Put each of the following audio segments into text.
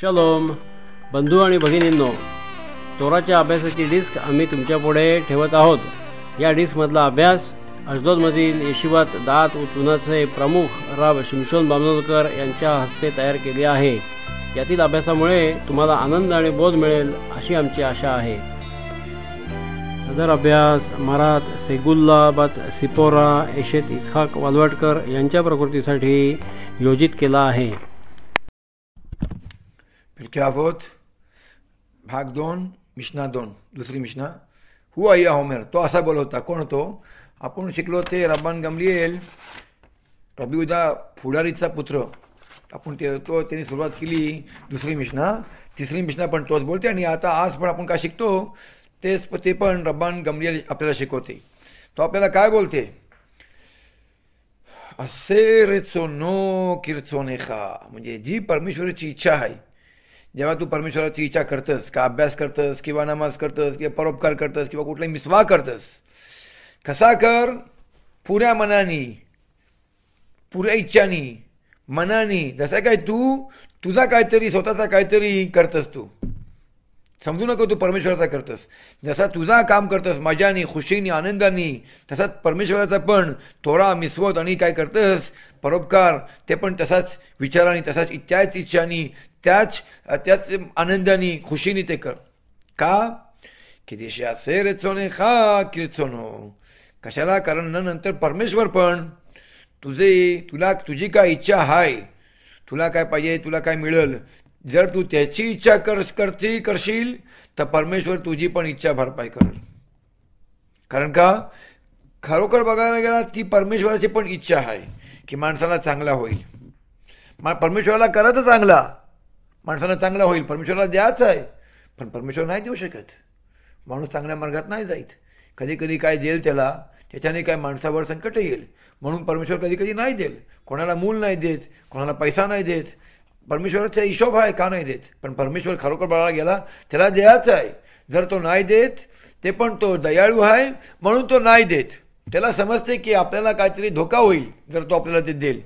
शलोम बंधू आणि भगिनींनो चोराच्या अभ्यासाची डिस्क आम्ही तुमच्यापुढे ठेवत आहोत या डिस्कमधला अभ्यास अजदोदमधील येशिवात दात उत्पन्नाचे प्रमुख राब शिमशोन बामदोलकर यांच्या हस्ते तयार केले आहे यातील अभ्यासामुळे तुम्हाला आनंद आणि बोध मिळेल अशी आमची आशा आहे सदर अभ्यास मरात बात सिपोरा एशेत इसहाक वालवटकर यांच्या प्रकृतीसाठी योजित केला आहे פרקי भाग दोन मिशना दोन दुसरी मिशना हु आई होमेर तो असा बोलवता कोण तो आपण शिकलो ते रब्बान गमलिएल रबिउदा फुडारीचा पुत्र आपण ते तो त्यांनी सुरुवात केली दुसरी मिशना तिसरी मिशना पण तोच बोलते आणि आता आज पण आपण काय शिकतो तेच ते पण रब्बान गमलिएल आपल्याला शिकवते तो आपल्याला काय बोलते असे रेचो नो का म्हणजे जी परमेश्वराची इच्छा आहे जेव्हा तू परमेश्वराची इच्छा करतस का अभ्यास करतस किंवा नमाज करतस किंवा परोपकार करतस किंवा कुठलाही मिसवा करतस कसा कर पुऱ्या मनानी पुऱ्या इच्छानी मनानी जसं काय तू तुझा काहीतरी स्वतःचा काहीतरी करतस तू समजू नको तू परमेश्वराचा करतस जसा तुझा काम करतस मजानी खुशीनी आनंदानी तसाच परमेश्वराचा पण थोडा मिसवत आणि काय करतस परोपकार ते पण तसाच विचाराने तसाच इच्छाच इच्छानी त्याच त्याच आनंदाने खुशीने ते कर का किती असे रचोने खा किरचोनो कशाला कारण नंतर परमेश्वर पण तुझे तुला तुझी काय इच्छा आहे तुला काय पाहिजे तुला काय मिळेल जर तू त्याची इच्छा कर करती करशील तर परमेश्वर तुझी पण इच्छा भरपाई करेल कारण का खरोखर बघायला गेला की परमेश्वराची पण इच्छा आहे की माणसाला चांगला होईल परमेश्वराला करत चांगला माणसाला चांगला होईल परमेश्वराला द्यायचं आहे पण परमेश्वर नाही देऊ शकत माणूस चांगल्या मार्गात नाही जाईत कधी कधी काय देईल त्याला त्याच्याने काय माणसावर संकट येईल म्हणून परमेश्वर कधी कधी नाही देईल कोणाला मूल नाही देत कोणाला पैसा नाही देत परमेश्वराचा हिशोब आहे का नाही देत पण परमेश्वर खरोखर बाळाला गेला त्याला द्यायचं आहे जर तो नाही देत ते पण तो दयाळू आहे म्हणून तो नाही देत त्याला समजते की आपल्याला काहीतरी धोका होईल जर तो आपल्याला ते देईल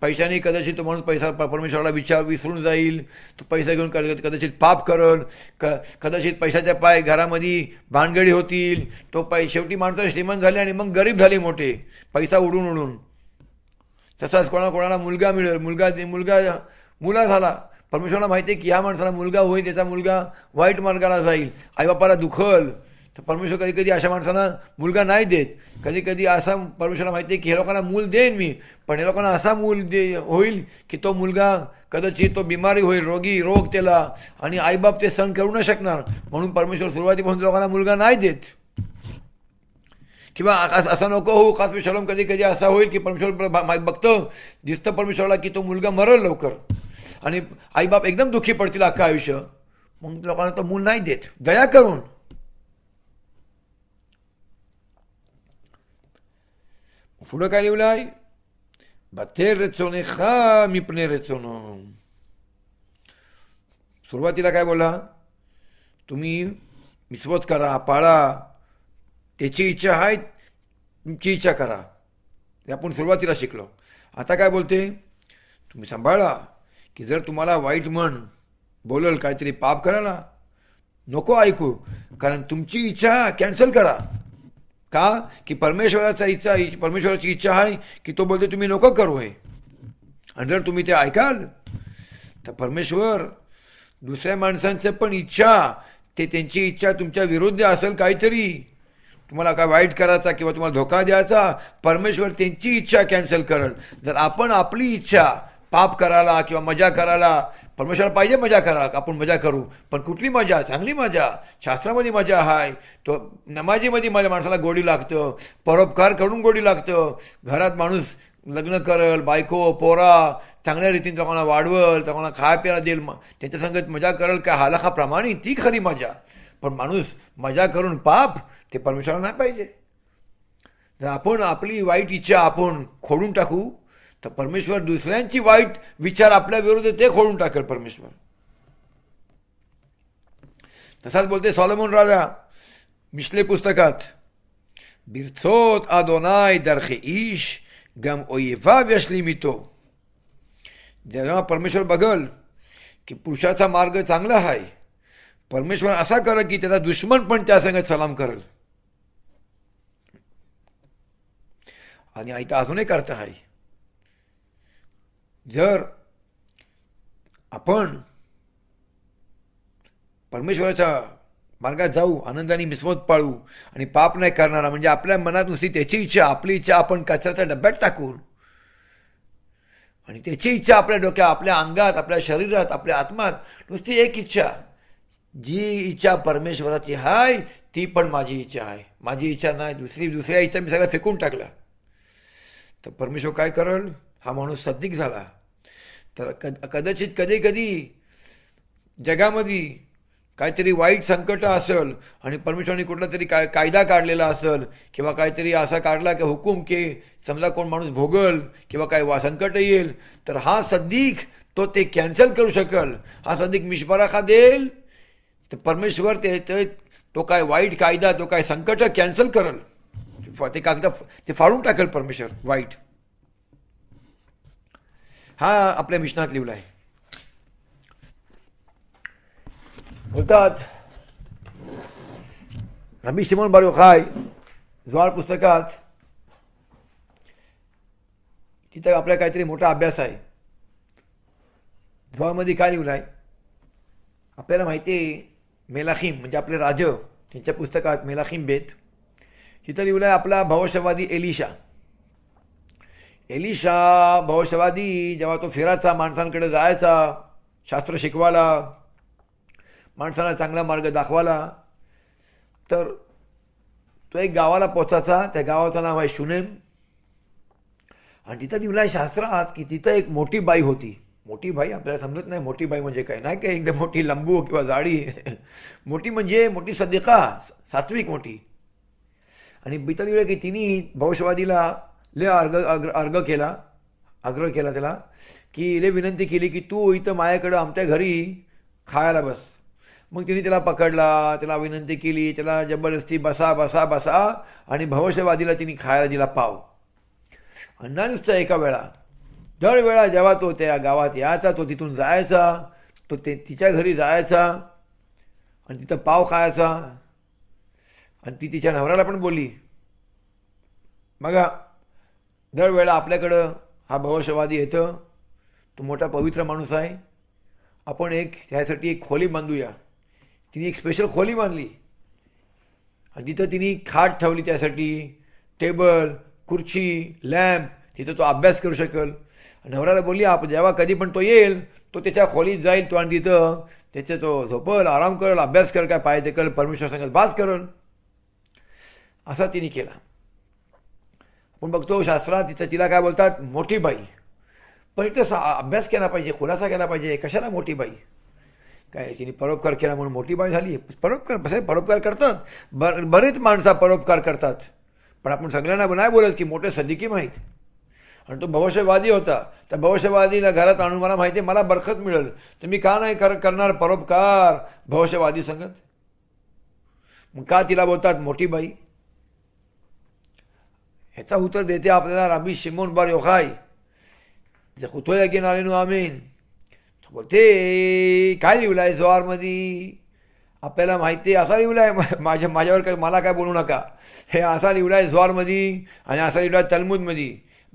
पैशाने कदाचित तो माणूस पैसा परमेश्वराला विचार विसरून जाईल तो पैसा घेऊन कदाचित पाप करल क कदाचित पैशाच्या पाय घरामध्ये भानगडी होतील तो पै शेवटी माणसं श्रीमंत झाले आणि मग गरीब झाले मोठे पैसा उडून उडून तसाच कोणाकोणाला कोणाला मुलगा मिळेल मुलगा मुलगा मुला झाला परमेश्वराला माहिती आहे की या माणसाला मुलगा होईल त्याचा मुलगा वाईट मार्गाला जाईल आईबापाला दुखल तर परमेश्वर कधी कधी अशा माणसांना मुलगा नाही देत कधी कधी असा परमेश्वरला माहिती आहे की हे लोकांना मूल देईन मी पण हे लोकांना असा मूल दे होईल की तो मुलगा कदाचित तो बिमारी होईल रोगी रोग त्याला आणि आईबाप ते सहन करू न शकणार म्हणून परमेश्वर सुरुवातीपासून लोकांना मुलगा नाही देत किंवा असं नको हो खास शलम कधी कधी असा होईल की परमेश्वर बघतं दिसतं परमेश्वरला की तो मुलगा मरल लवकर आणि आईबाप एकदम दुःखी पडतील अख्खा आयुष्य मग लोकांना तो मूल नाही देत दया करून काय כפול הקל אולי, खा רצונך מפני रचोनो सुरुवातीला काय बोला तुम्ही मिसवत करा पाळा त्याची इच्छा आहे तुमची इच्छा करा ते आपण सुरुवातीला शिकलो आता काय बोलते तुम्ही सांभाळा की जर तुम्हाला वाईट मन बोलल काहीतरी पाप करा ना नको ऐकू कारण तुमची इच्छा कॅन्सल करा का की परमेश्वराचा इच्छा परमेश्वराची इच्छा आहे की तो बोलतो तुम्ही नको करू हे आणि जर तुम्ही ते ऐकाल तर परमेश्वर दुसऱ्या माणसांचं पण इच्छा ते त्यांची इच्छा तुमच्या विरुद्ध असेल काहीतरी तुम्हाला काय वाईट करायचा किंवा तुम्हाला धोका द्यायचा परमेश्वर त्यांची इच्छा कॅन्सल करल जर आपण आपली इच्छा पाप करायला किंवा मजा करायला परमेश्वर पाहिजे मजा करा आपण मजा करू पण कुठली मजा चांगली मजा शास्त्रामध्ये मजा आहे तो नमाजीमध्ये माझ्या माणसाला गोडी लागतं परोपकार करून गोडी लागतं घरात माणूस लग्न करल बायको पोरा चांगल्या रीतीने तुम्हाला वाढवल तुम्हाला खाय प्यायला देईल त्यांच्या संगत मजा करल का प्रमाणे ती खरी मजा पण माणूस मजा करून पाप ते परमेश्वराला नाही पाहिजे तर आपण आपली वाईट इच्छा आपण खोडून टाकू तर परमेश्वर दुसऱ्यांची वाईट विचार आपल्या विरुद्ध ते खोडून टाकेल परमेश्वर तसाच बोलते सॉलमोन राजा मिशले पुस्तकात बिरसोत आदोनाय दरखे ईश गम ओयेवा व्यसली तो जेव्हा परमेश्वर बघल की पुरुषाचा मार्ग चांगला आहे परमेश्वर असा करल की त्याचा दुश्मन पण त्या संगत सलाम करेल आणि तर अजूनही करता हाय जर आपण परमेश्वराच्या मार्गात जाऊ आनंदाने मिसवत पाळू आणि पाप नाही करणारा म्हणजे आपल्या मनात नुसती त्याची इच्छा आपली इच्छा आपण कचऱ्याच्या डब्यात टाकून आणि त्याची इच्छा आपल्या डोक्यात आपल्या अंगात आपल्या शरीरात आपल्या आत्मात नुसती एक इच्छा जी इच्छा परमेश्वराची आहे ती पण माझी इच्छा आहे माझी इच्छा नाही दुसरी दुसऱ्या इच्छा मी सगळ्या फेकून टाकला तर परमेश्वर काय करेल हा माणूस सद्दिक झाला तर कदाचित कधी कधी जगामध्ये काहीतरी वाईट संकट असेल आणि परमेश्वराने कुठला तरी काय कायदा काढलेला असेल किंवा काहीतरी असा काढला की हुकूम की समजा कोण माणूस भोगल किंवा काय वा संकट येईल तर हा संदीक तो ते कॅन्सल करू शकल हा संदीक मिशबरा देईल तर परमेश्वर ते, ते तो काय वाईट कायदा तो काय संकट कॅन्सल करल ते कागदा ते फाडून टाकेल परमेश्वर वाईट हा आपल्या मिशनात लिहिला आहे बोलतात रबी शिमोन खाय ज्वार पुस्तकात तिथं आपल्याला काहीतरी मोठा अभ्यास आहे ज्वारमध्ये काय लिहिलं आहे आपल्याला माहिती आहे मेलाखिम म्हणजे आपले राज त्यांच्या पुस्तकात मेलाखीम बेत तिथं लिहिलं आहे आपला भावशवादी एलिशा एलिशा भवशवादी जेव्हा तो फिरायचा माणसांकडे जायचा शास्त्र शिकवायला माणसाला चांगला मार्ग दाखवायला तर तो एक गावाला पोचायचा त्या गावाचं नाव आहे शुनेम आणि तिथं लिहिला शास्त्रात की तिथं एक मोठी बाई होती मोठी बाई आपल्याला समजत नाही मोठी बाई म्हणजे काय नाही काय एकदम मोठी लंबू किंवा जाडी मोठी म्हणजे मोठी सदिका सात्विक मोठी आणि बिता की तिने भविष्यवादीला ले अर्ग अर्घ अर्ग केला आग्रह केला त्याला की ले विनंती केली की तू इथं माझ्याकडं आमच्या घरी खायला बस मग तिने त्याला पकडला त्याला विनंती केली त्याला जबरदस्ती बसा बसा बसा आणि भविष्यवादीला तिने खायला दिला पाव अण्णा नुसतं एका वेळा दर वेळा जेव्हा तो त्या गावात यायचा तो तिथून जायचा तो ते तिच्या घरी जायचा आणि तिथं पाव खायचा आणि ती तिच्या नवऱ्याला पण बोलली बघा दरवेळा आपल्याकडं हा भवशवादी येतं तो मोठा पवित्र माणूस आहे आपण एक त्यासाठी एक खोली बांधूया तिने एक स्पेशल खोली बांधली आणि तिथं तिने खाट ठेवली त्यासाठी टेबल खुर्ची लॅम्प तिथं तो अभ्यास करू शकेल नवऱ्याला बोलली आप जेव्हा कधी पण तो येईल तो त्याच्या खोलीत जाईल तो आणि तिथं त्याचं तो झोपल आराम करल अभ्यास करल काय पाहिजे ते कर परमेश्वर सांगेल बात करल असा तिने केला पण बघतो शास्त्रात तिथं तिला काय बोलतात मोठी बाई पण इथं सा अभ्यास केला पाहिजे खुलासा केला पाहिजे कशाला मोठी बाई काय तिने परोपकार केला म्हणून मोठी बाई झाली परोपकार कसे परोपकार करतात बर बरेच माणसं परोपकार करतात पण आपण सगळ्यांना नाही बोलत की मोठे सदिकी माहीत आणि तो भविष्यवादी होता तर भविष्यवादीला घरात आणून मला माहिती आहे मला बरखत मिळेल तर मी का नाही कर करणार परोपकार भविष्यवादी संगत मग का तिला बोलतात मोठी बाई ह्याचा उत्तर देते आपल्याला रबी शिमोन बर योखाय जखुतो यगेन आलेनो आमीन तो बोलते काय लिहिलाय जोहारमध्ये आपल्याला माहिती आहे असा लिहिलाय माझ्या माझ्यावर काय मला काय बोलू नका हे असा आहे जोहारमध्ये आणि असा आहे तलमुदमध्ये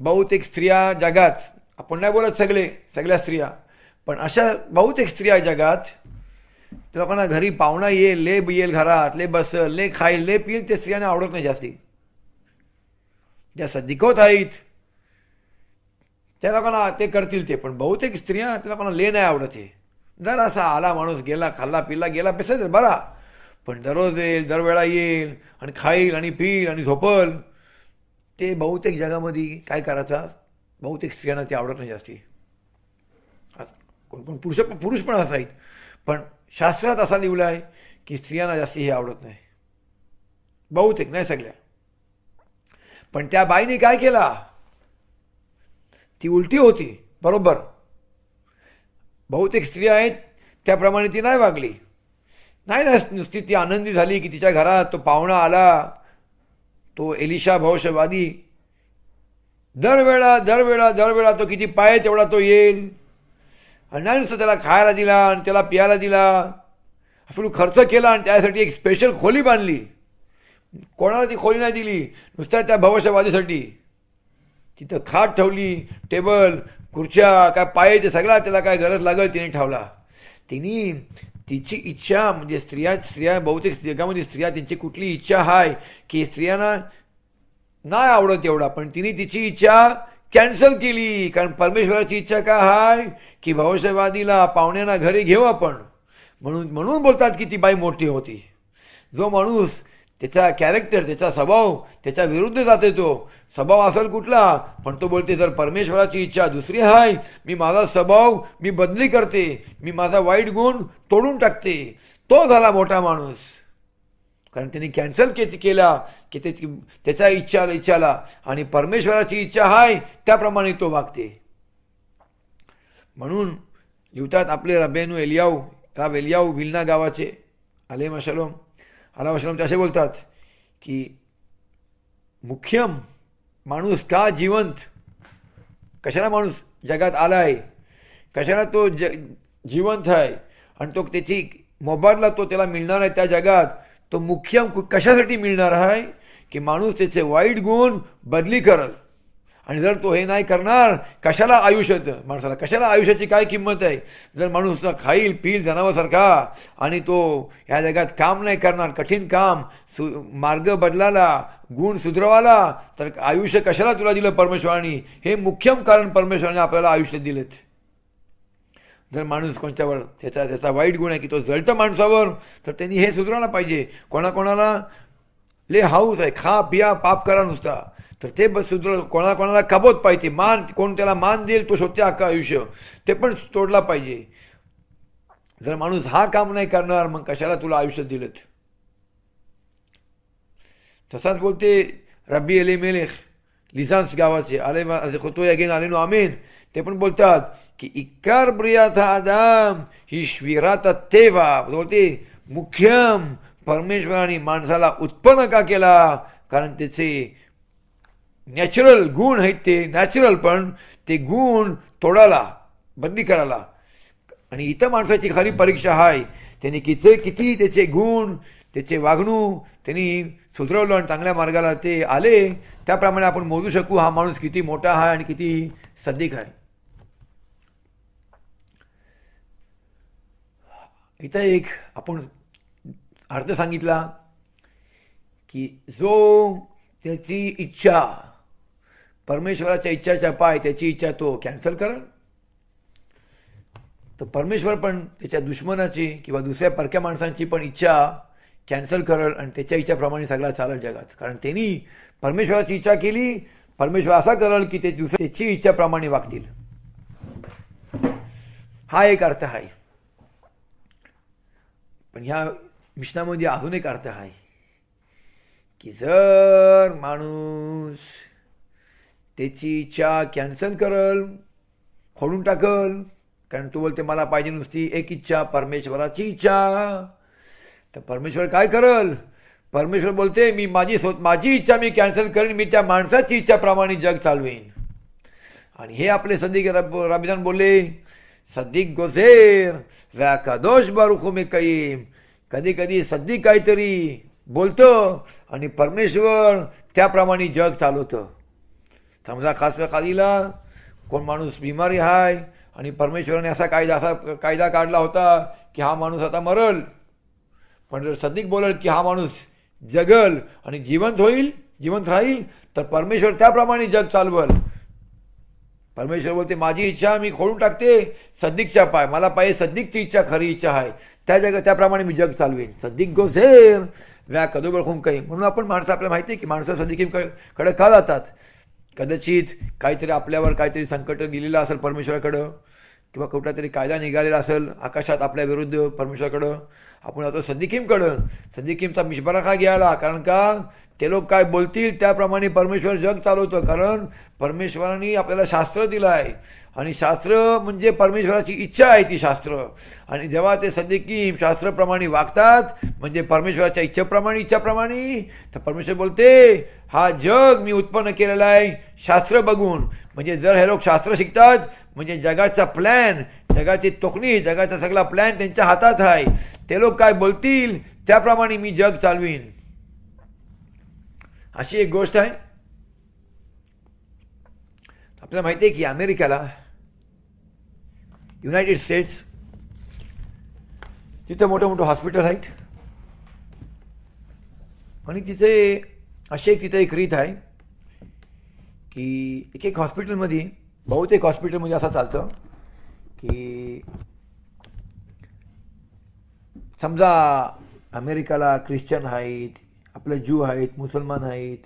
बहुतेक स्त्रिया जगात आपण नाही बोलत सगळे सगळ्या स्त्रिया पण अशा बहुतेक स्त्रिया जगात लोकांना घरी पाहुणा येईल ले येईल घरात ले बसल ले खाईल ले पिईल ते स्त्रियांना आवडत नाही जास्ती ज्या सज्जिकवत आहेत त्या लोकांना ते करतील ते पण बहुतेक स्त्रिया त्या लोकांना ले नाही आवडत हे जर असा आला माणूस गेला खाल्ला पिल्ला गेला पेसायचं बरा पण दररोज येईल दरवेळा येईल आणि खाईल आणि पिईल आणि झोपल ते बहुतेक जगामध्ये काय करायचा बहुतेक स्त्रियांना ते आवडत नाही जास्ती कोण कोण पुरुष पुरुष पण असा आहेत पण शास्त्रात असा लिहिला आहे की स्त्रियांना जास्ती हे आवडत नाही बहुतेक नाही सगळ्या पण त्या बाईने काय केला ती उलटी होती बरोबर बहुतेक स्त्री आहेत त्याप्रमाणे ती नाही वागली नाही ना नुसती ती आनंदी झाली की तिच्या घरात तो पाहुणा आला तो एलिशा भविष्यवादी दरवेळा दरवेळा दरवेळा तो किती पाय तेवढा तो येईल आणि नाही नुसतं त्याला खायला दिला आणि त्याला प्यायला दिला आपण खर्च केला आणि त्यासाठी एक स्पेशल खोली बांधली कोणाला ती खोली नाही दिली नुसत्या त्या भविष्यवादीसाठी तिथं खाट ठेवली टेबल खुर्च्या काय पाय ते सगळा त्याला काय गरज लागल तिने ठेवला तिने तिची इच्छा म्हणजे स्त्रिया स्त्रिया बहुतेक जगामध्ये स्त्रिया त्यांची कुठली इच्छा आहे की स्त्रियांना नाही आवडत एवढा पण तिने तिची इच्छा कॅन्सल केली कारण परमेश्वराची इच्छा काय आहे की भविष्यवादीला पाहुण्यांना घरी घेऊ आपण म्हणून म्हणून बोलतात की ती बाई मोठी होती जो माणूस त्याचा कॅरेक्टर त्याचा स्वभाव त्याच्या विरुद्ध जाते तो स्वभाव असेल कुठला पण तो बोलते जर परमेश्वराची इच्छा दुसरी आहे मी माझा स्वभाव मी बदली करते मी माझा वाईट गुण तोडून टाकते तो झाला मोठा माणूस कारण त्यांनी कॅन्सल के केला की त्याची त्याच्या इच्छा इच्छाला आणि परमेश्वराची इच्छा आहे त्याप्रमाणे तो वागते म्हणून लिवतात आपले रबेनू एलियाऊ राब एलियाऊ भिलना गावाचे आले मशालोम ते असे बोलतात की मुख्यम माणूस का जिवंत कशाला माणूस जगात आला आहे कशाला तो ज जिवंत आहे आणि तो त्याची मोबाईलला तो त्याला मिळणार आहे त्या जगात तो मुख्यम कशासाठी मिळणार आहे की माणूस त्याचे वाईट गुण बदली करल आणि जर तो हे नाही करणार कशाला आयुष्य माणसाला कशाला आयुष्याची काय किंमत आहे जर माणूस खाईल पिईल जनावरसारखा आणि तो ह्या जगात काम नाही करणार कठीण काम सु मार्ग बदलाला गुण सुधरवाला तर आयुष्य कशाला तुला दिलं परमेश्वराने हे मुख्यम कारण परमेश्वराने आपल्याला आयुष्य दिलेत जर माणूस कोणत्यावर त्याचा त्याचा वाईट गुण आहे की तो जळतं माणसावर तर त्यांनी हे सुधारायला पाहिजे कोणाकोणाला ले हाऊस आहे खा पिया पाप करा नुसता तर ते सुद्र कोणाकोणाला कबोत पाहिजे मान कोण त्याला मान देईल तो स्वतः अख्खा आयुष्य ते पण तोडला पाहिजे जर माणूस हा काम नाही करणार मग कशाला तुला आयुष्य दिलं तसाच बोलते रब्बी अली मेलेख लिझान्स गावाचे आले होतो अगेन नो आमेन ते पण बोलतात की इकार प्रियाथा आदाम ही श्विराता तेवा बोलते मुख्यम परमेश्वराने माणसाला उत्पन्न का केला कारण त्याचे नॅचरल गुण आहेत ते नॅचरल पण ते गुण तोडाला बंदी करायला आणि इतर माणसाची खाली परीक्षा आहे त्यांनी किती किती त्याचे गुण त्याचे वागणूक त्यांनी सुधरवलं आणि चांगल्या मार्गाला ते आले त्याप्रमाणे आपण मोजू शकू हा माणूस किती मोठा आहे आणि किती सदिक आहे इथं एक आपण अर्थ सांगितला की जो त्याची इच्छा परमेश्वराच्या इच्छाच्या पाय त्याची इच्छा तो कॅन्सल करा तर परमेश्वर पण त्याच्या दुश्मनाची किंवा दुसऱ्या परक्या माणसांची पण इच्छा कॅन्सल करल आणि त्याच्या इच्छाप्रमाणे सगळा चालल जगात कारण त्यांनी परमेश्वराची इच्छा केली परमेश्वर असा करल की ते दुसऱ्या त्याची इच्छाप्रमाणे वागतील हा एक अर्थ आहे पण ह्या मिशनामध्ये अजून एक अर्थ आहे की जर माणूस त्याची इच्छा कॅन्सल करल खोडून टाकल कारण तू बोलते मला पाहिजे नुसती एक इच्छा परमेश्वराची इच्छा तर परमेश्वर काय करल परमेश्वर बोलते मी माझी स्वत माझी इच्छा मी कॅन्सल करेन मी त्या माणसाची इच्छा प्रमाणे जग चालवेन आणि हे आपले सदिक रब बोलले सदिक गोझेर रा कदोष बारुखो मी कैम कधी कधी सद्दी काहीतरी बोलतं आणि परमेश्वर त्याप्रमाणे जग चालवतं समजा खास खालीला कोण माणूस बिमारी आहे आणि परमेश्वराने असा कायदा असा कायदा काढला होता की हा माणूस आता मरल पण जर सदिक बोलल की हा माणूस जगल आणि जिवंत होईल जिवंत राहील तर परमेश्वर त्याप्रमाणे जग चालवल परमेश्वर बोलते माझी इच्छा मी खोडून टाकते सदिकच्या पाय मला पाहिजे सदिकची इच्छा खरी इच्छा आहे त्या जग त्याप्रमाणे मी जग चालवेन सदिक गोझेर व्या कदोबळ होऊन काही म्हणून आपण माणसं आपल्याला माहिती आहे की माणसं कडे का जातात कदाचित काहीतरी आपल्यावर काहीतरी संकट लिहिलेलं असेल परमेश्वराकडं किंवा कुठला तरी कायदा निघालेला असेल आकाशात आपल्या विरुद्ध परमेश्वराकडं आपण जातो संदिकीमकडं संदिकीमचा मिशबरा का घ्यायला कारण का ते लोक काय बोलतील त्याप्रमाणे परमेश्वर जग चालवतं कारण परमेश्वराने आपल्याला शास्त्र दिलं आहे आणि शास्त्र म्हणजे परमेश्वराची इच्छा आहे ती शास्त्र आणि जेव्हा ते सदिकीम शास्त्राप्रमाणे वागतात म्हणजे परमेश्वराच्या इच्छेप्रमाणे इच्छाप्रमाणे तर परमेश्वर बोलते हा जग मी उत्पन्न केलेला आहे शास्त्र बघून म्हणजे जर हे लोक शास्त्र शिकतात म्हणजे जगाचा प्लॅन जगाची तोखणी जगाचा सगळा प्लॅन त्यांच्या हातात आहे ते लोक काय बोलतील त्याप्रमाणे मी जग चालवीन अशी एक गोष्ट आहे आपल्याला माहिती आहे की अमेरिकेला युनायटेड स्टेट्स तिथे मोठं मोठं हॉस्पिटल आहेत आणि तिथे असे एक तिथे एक रीत आहे की एक एक हॉस्पिटलमध्ये बहुतेक हॉस्पिटलमध्ये असं चालतं की समजा अमेरिकाला ख्रिश्चन आहेत आपले ज्यू आहेत मुसलमान आहेत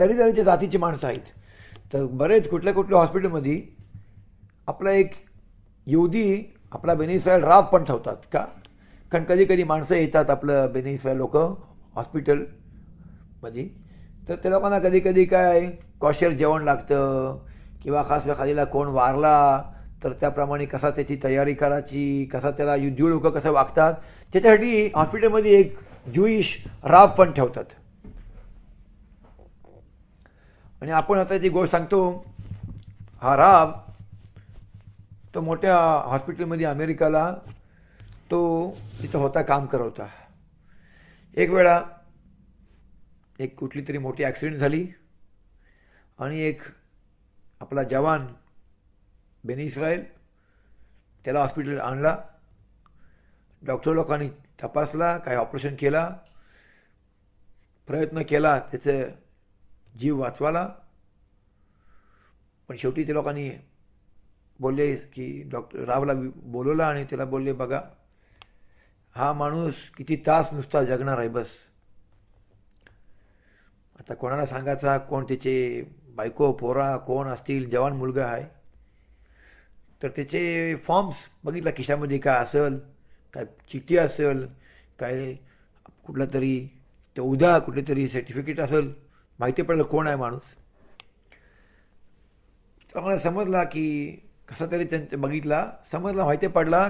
तरी तऱ्हेच्या जातीचे माणसं आहेत तर बरेच कुठल्या कुठल्या हॉस्पिटलमध्ये आपला एक युदी आपला बेनिसायल राव पण ठेवतात का कारण कधी कधी माणसं येतात आपलं बेनिसायल लोक हॉस्पिटल मध्ये तर त्या लोकांना कधी कधी काय कॉशर जेवण लागतं किंवा खास खालीला कोण वारला तर त्याप्रमाणे कसा त्याची तयारी करायची कसा त्याला युद्ध लोक कसं वागतात त्याच्यासाठी हॉस्पिटलमध्ये एक जुईश राब पण ठेवतात आणि आपण आता जी गोष्ट सांगतो हा राब तो मोठ्या हॉस्पिटलमध्ये अमेरिकाला तो तिथं होता काम करवता एक वेळा एक कुठली तरी मोठी ॲक्सिडेंट झाली आणि एक आपला जवान बेनी इस्रायल त्याला हॉस्पिटल आणला डॉक्टर लोकांनी तपासला काय ऑपरेशन केला प्रयत्न केला त्याचं जीव वाचवाला पण शेवटी ते लोकांनी बोलले की डॉक्टर रावला बोलवला आणि त्याला बोलले बघा हा माणूस किती तास नुसता जगणार आहे बस आता कोणाला सांगायचा कोण त्याचे बायको पोरा कोण असतील जवान मुलगा आहे तर त्याचे फॉर्म्स बघितला खिशामध्ये काय असेल काय चिठ्ठी असेल काय कुठला तरी ते उद्या कुठले तरी सर्टिफिकेट असेल माहिती पडलं कोण आहे माणूस तर समजला की कसा तरी त्यांचं बघितला समजला माहिती पडला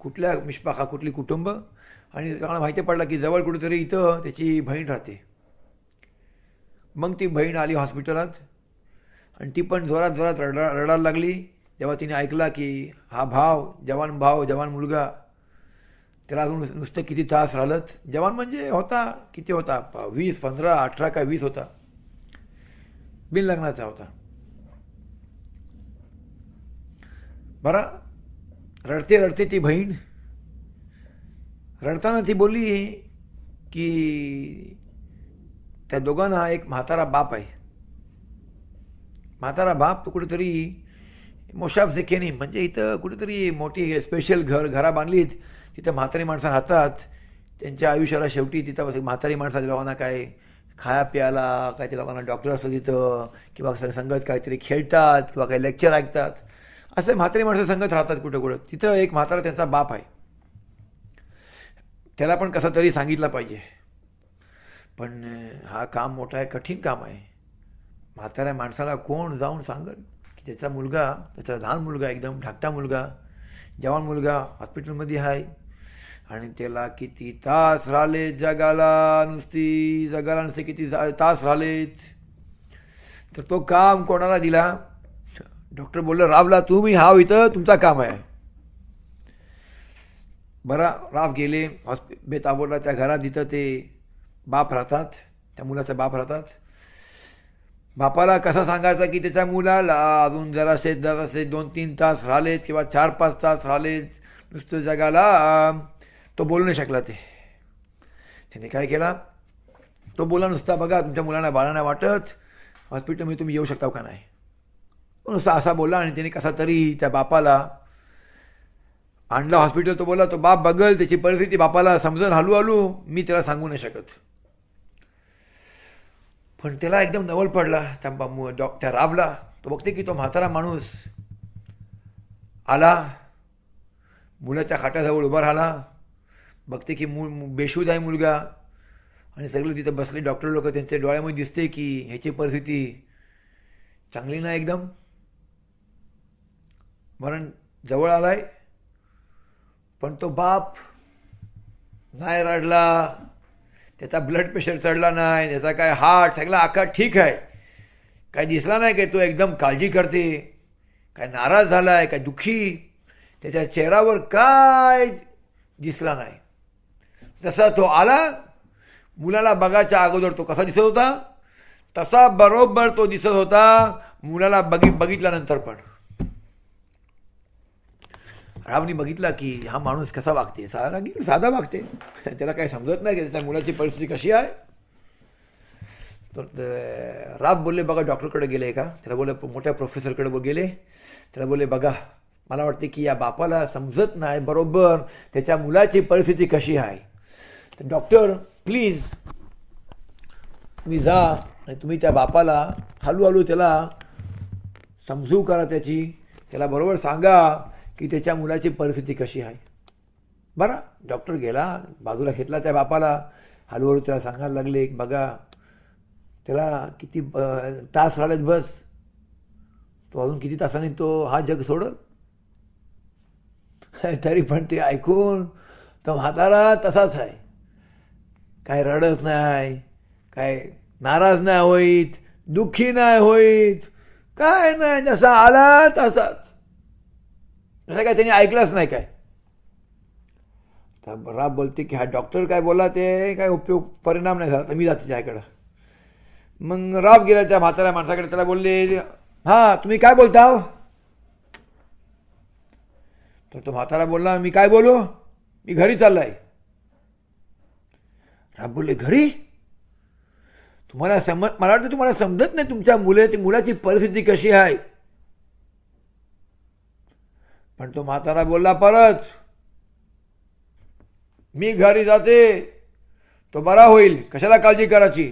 कुठल्या मिशपाखा कुठली कुटुंब आणि आम्हाला माहिती पडला की जवळ कुठेतरी इथं त्याची बहीण राहते मग ती बहीण आली हॉस्पिटलात आणि ती पण जोरात जोरात रडा रडायला लागली जेव्हा तिने ऐकला की हा भाव जवान भाव जवान मुलगा त्याला अजून नुसतं किती तास राहिलं जवान म्हणजे होता किती होता वीस पंधरा अठरा का वीस होता लग्नाचा होता बरं रडते रडते ती बहीण रडताना ती बोलली की त्या दोघांना हा एक म्हातारा बाप आहे म्हातारा बाप तो कुठेतरी मोशाफ झेकेनी म्हणजे इथं कुठेतरी मोठी स्पेशल घर घरा बांधलीत तिथं म्हातारी माणसं राहतात त्यांच्या आयुष्याला शेवटी तिथं बस म्हातारी माणसाच्या लोकांना काय खाया प्यायला काय लोकांना डॉक्टर असतो तिथं किंवा संगत काहीतरी खेळतात किंवा काही लेक्चर ऐकतात असे म्हातारी माणसं संगत राहतात कुठं कुठं तिथं एक म्हातारा त्यांचा बाप आहे त्याला पण कसा तरी सांगितलं पाहिजे पण हा काम मोठा आहे कठीण काम आहे म्हाताऱ्या माणसाला कोण जाऊन सांगत की त्याचा मुलगा त्याचा लहान मुलगा एकदम ढाकटा मुलगा जवान मुलगा हॉस्पिटलमध्ये आहे आणि त्याला किती तास राहिले जगाला नुसती जगाला नुसते किती तास राहिलेत तर तो काम कोणाला दिला डॉक्टर बोललं रावला तुम्ही हाव इथं तुमचा काम आहे बरा राव गेले हॉस्पि बेताबोला त्या घरात इथं ते बाप राहतात त्या मुलाचा बाप राहतात बापाला कसा सांगायचा की त्याच्या मुलाला अजून जरा शेत जरा दोन तीन तास राहिलेत किंवा चार पाच तास राहिलेत नुसतं जगाला तो बोलू नाही शकला ते त्याने काय केला तो बोला नुसता बघा तुमच्या मुलांना बाळांना वाटत हॉस्पिटलमध्ये तुम्ही येऊ शकता का नाही नुसता असा बोला आणि त्याने कसा तरी त्या बापाला आणला हॉस्पिटल तो बोला तो बाप बघल त्याची परिस्थिती बापाला समजून हळू हळू मी त्याला सांगू नाही शकत पण त्याला एकदम नवल पडला त्या डॉ त्या रावला तो बघते की तो म्हातारा माणूस आला मुलाच्या खाटाजवळ उभा राहिला बघते की मूल बेशूद आहे मुलगा आणि सगळे तिथं बसले डॉक्टर लोक त्यांच्या डोळ्यामध्ये दिसते की ह्याची परिस्थिती चांगली नाही एकदम म्हणून जवळ आलाय पण तो बाप नाही रडला त्याचा ब्लड प्रेशर चढला नाही त्याचा काय हार्ट सगळा आकार ठीक आहे काय दिसला नाही काय तो एकदम काळजी करते काय नाराज झाला आहे काय दुःखी त्याच्या चेहऱ्यावर काय दिसला नाही जसा तो आला मुलाला बघायच्या अगोदर तो कसा दिसत होता तसा बरोबर तो दिसत होता मुलाला बगी बघितल्यानंतर पण रावनी बघितला की हा माणूस कसा वागते साधा साधा वागते त्याला काही समजत नाही की त्याच्या मुलाची परिस्थिती कशी आहे तर राव बोलले बघा डॉक्टरकडे गेले का त्याला बोलले मोठ्या प्रोफेसरकडे गेले त्याला बोलले बघा मला वाटते की या बापाला समजत नाही बरोबर त्याच्या मुलाची परिस्थिती कशी आहे तर डॉक्टर प्लीज तुम्ही जा आणि तुम्ही त्या बापाला हळूहळू त्याला समजू करा त्याची त्याला बरोबर सांगा की त्याच्या मुलाची परिस्थिती कशी आहे बरं डॉक्टर गेला बाजूला घेतला त्या बापाला हळूहळू त्याला सांगायला लागले बघा त्याला किती तास राहिलेत बस तो अजून किती तासाने तो हा जग सोडल तरी पण ते ऐकून तो म्हातारा तसाच आहे काय रडत नाही काय नाराज नाही होईत दुःखी नाही होईत काय नाही जसा आला तसाच तसं काय त्यांनी ऐकलंच नाही काय तर राब बोलते की हा डॉक्टर काय बोला ते काय उपयोग परिणाम नाही झाला तर मी जाते त्याकडं मग राब गेला त्या म्हाताऱ्या माणसाकडे त्याला बोलले हां तुम्ही काय बोलता तर तो म्हातारा बोलला मी काय बोलू मी घरी चाललाय राब बोलले घरी तुम्हाला समज मला वाटतं तुम्हाला समजत नाही तुमच्या मुलाची मुलाची परिस्थिती कशी आहे पण तो म्हातारा बोलला परत मी घरी जाते तो बरा होईल कशाला काळजी करायची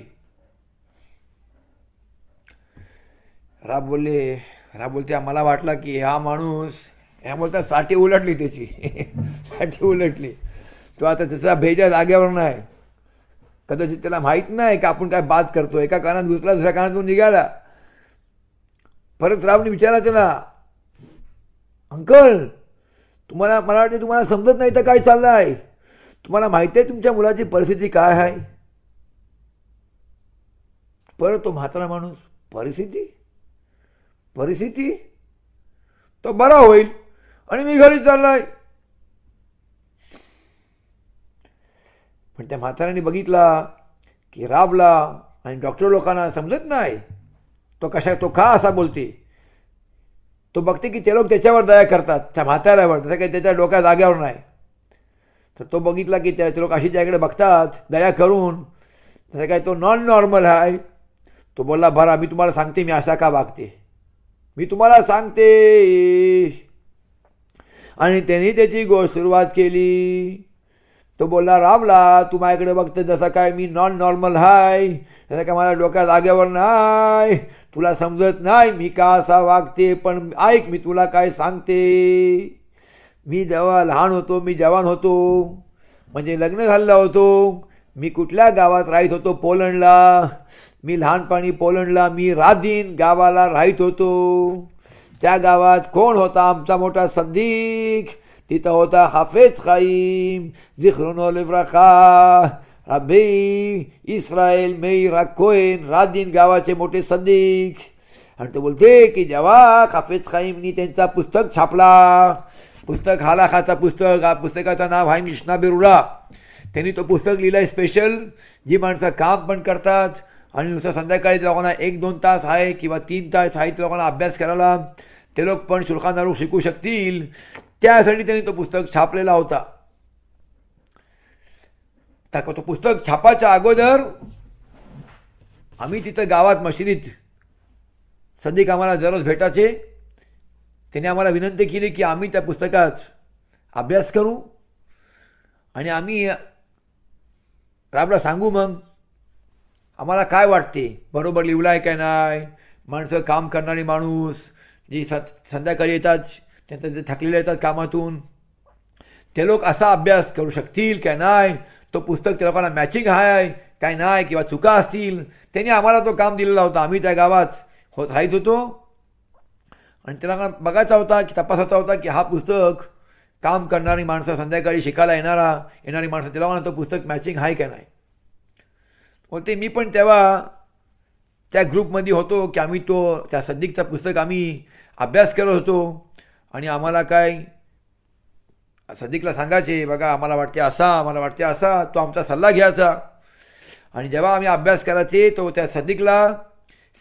राब बोलले राब बोलते मला वाटला की हा माणूस ह्या बोलता साठी उलटली त्याची साठी उलटली तो आता त्याचा भेजा जागेवर नाही कदाचित त्याला माहीत नाही का आपण काय बात करतो एका कानात घुसला दुसऱ्या कानातून निघाला परत रामने विचारला त्याला अंकल तुम्हाला मला वाटते तुम्हाला समजत नाही तर काय चाललं आहे तुम्हाला माहिती आहे तुमच्या मुलाची परिस्थिती काय आहे परत तो म्हातारा माणूस परिस्थिती परिस्थिती तो बरा होईल आणि मी घरी चाललाय पण त्या म्हाताऱ्याने बघितला की राबला आणि डॉक्टर लोकांना समजत नाही तो कशा तो का असा बोलते तो बघते की ते लोक त्याच्यावर दया करतात त्या म्हाताऱ्यावर तसं काही त्याच्या डोक्या जाग्यावर नाही तर तो बघितला की त्या लोक अशी त्याकडे बघतात दया करून तसं काही तो नॉन नॉर्मल आहे तो बोलला भरा मी तुम्हाला सांगते मी असा का वागते मी तुम्हाला सांगते आणि त्यांनी त्याची गो सुरुवात केली तो बोलला रावला तू माझ्याकडे बघते जसं काय मी नॉन नॉर्मल हाय जसं काय माझ्या डोक्यात जागेवर नाही तुला समजत नाही मी का असा वागते पण ऐक मी तुला काय सांगते मी जेव्हा लहान होतो मी जवान होतो म्हणजे लग्न झालेला होतो मी कुठल्या गावात राहत होतो पोलंडला मी लहानपणी पोलंडला मी राधीन गावाला राहत होतो त्या गावात कोण होता आमचा मोठा सद्दीक होता תיטעות החפץ חיים, זיכרונו לברכה. רבי ישראל מאיר הכהन राजीन गावाचे मोठे सदिक आणि तो बोलते की जेव्हा खाफेज खाईमनी त्यांचा पुस्तक छापला पुस्तक हालाखाचा पुस्तक हा पुस्तकाचं नाव आहे मिष्णा बिरुडा त्यांनी तो पुस्तक लिहिलं आहे स्पेशल जी माणसं काम पण करतात आणि नुसतं संध्याकाळी लोकांना एक दोन तास आहे किंवा तीन तास साहित्य लोकांना अभ्यास करायला ते लोक पण शुल्कानारूक शिकू शकतील त्यासाठी त्यांनी तो पुस्तक छापलेला होता तो पुस्तक छापाच्या अगोदर आम्ही तिथं गावात मशिदीत सदिक आम्हाला दररोज भेटायचे त्याने आम्हाला विनंती केली की आम्ही त्या पुस्तकात अभ्यास करू आणि आम्ही राबला सांगू मग आम्हाला काय वाटते बरोबर लिवलाय काय नाही माणसं काम करणारी माणूस जी स संध्याकाळी येतात त्यात जे थकलेले येतात कामातून ते लोक असा अभ्यास करू शकतील काय नाही तो पुस्तक त्या लोकांना मॅचिंग आहे काय नाही किंवा चुका असतील त्यांनी आम्हाला तो काम दिलेला होता आम्ही त्या गावात होत राहत होतो आणि त्याला बघायचा होता की तपासायचा होता की हा पुस्तक काम करणारी माणसं संध्याकाळी शिकायला येणारा येणारी माणसं त्या लोकांना तो पुस्तक मॅचिंग आहे का नाही होते मी पण तेव्हा त्या ग्रुपमध्ये होतो की आम्ही तो त्या सद्दीकचा पुस्तक आम्ही अभ्यास करत होतो आणि आम्हाला काय सदिकला सांगायचे बघा आम्हाला वाटते असा आम्हाला वाटते असा तो आमचा सल्ला घ्यायचा आणि जेव्हा आम्ही अभ्यास करायचे तो त्या सदिकला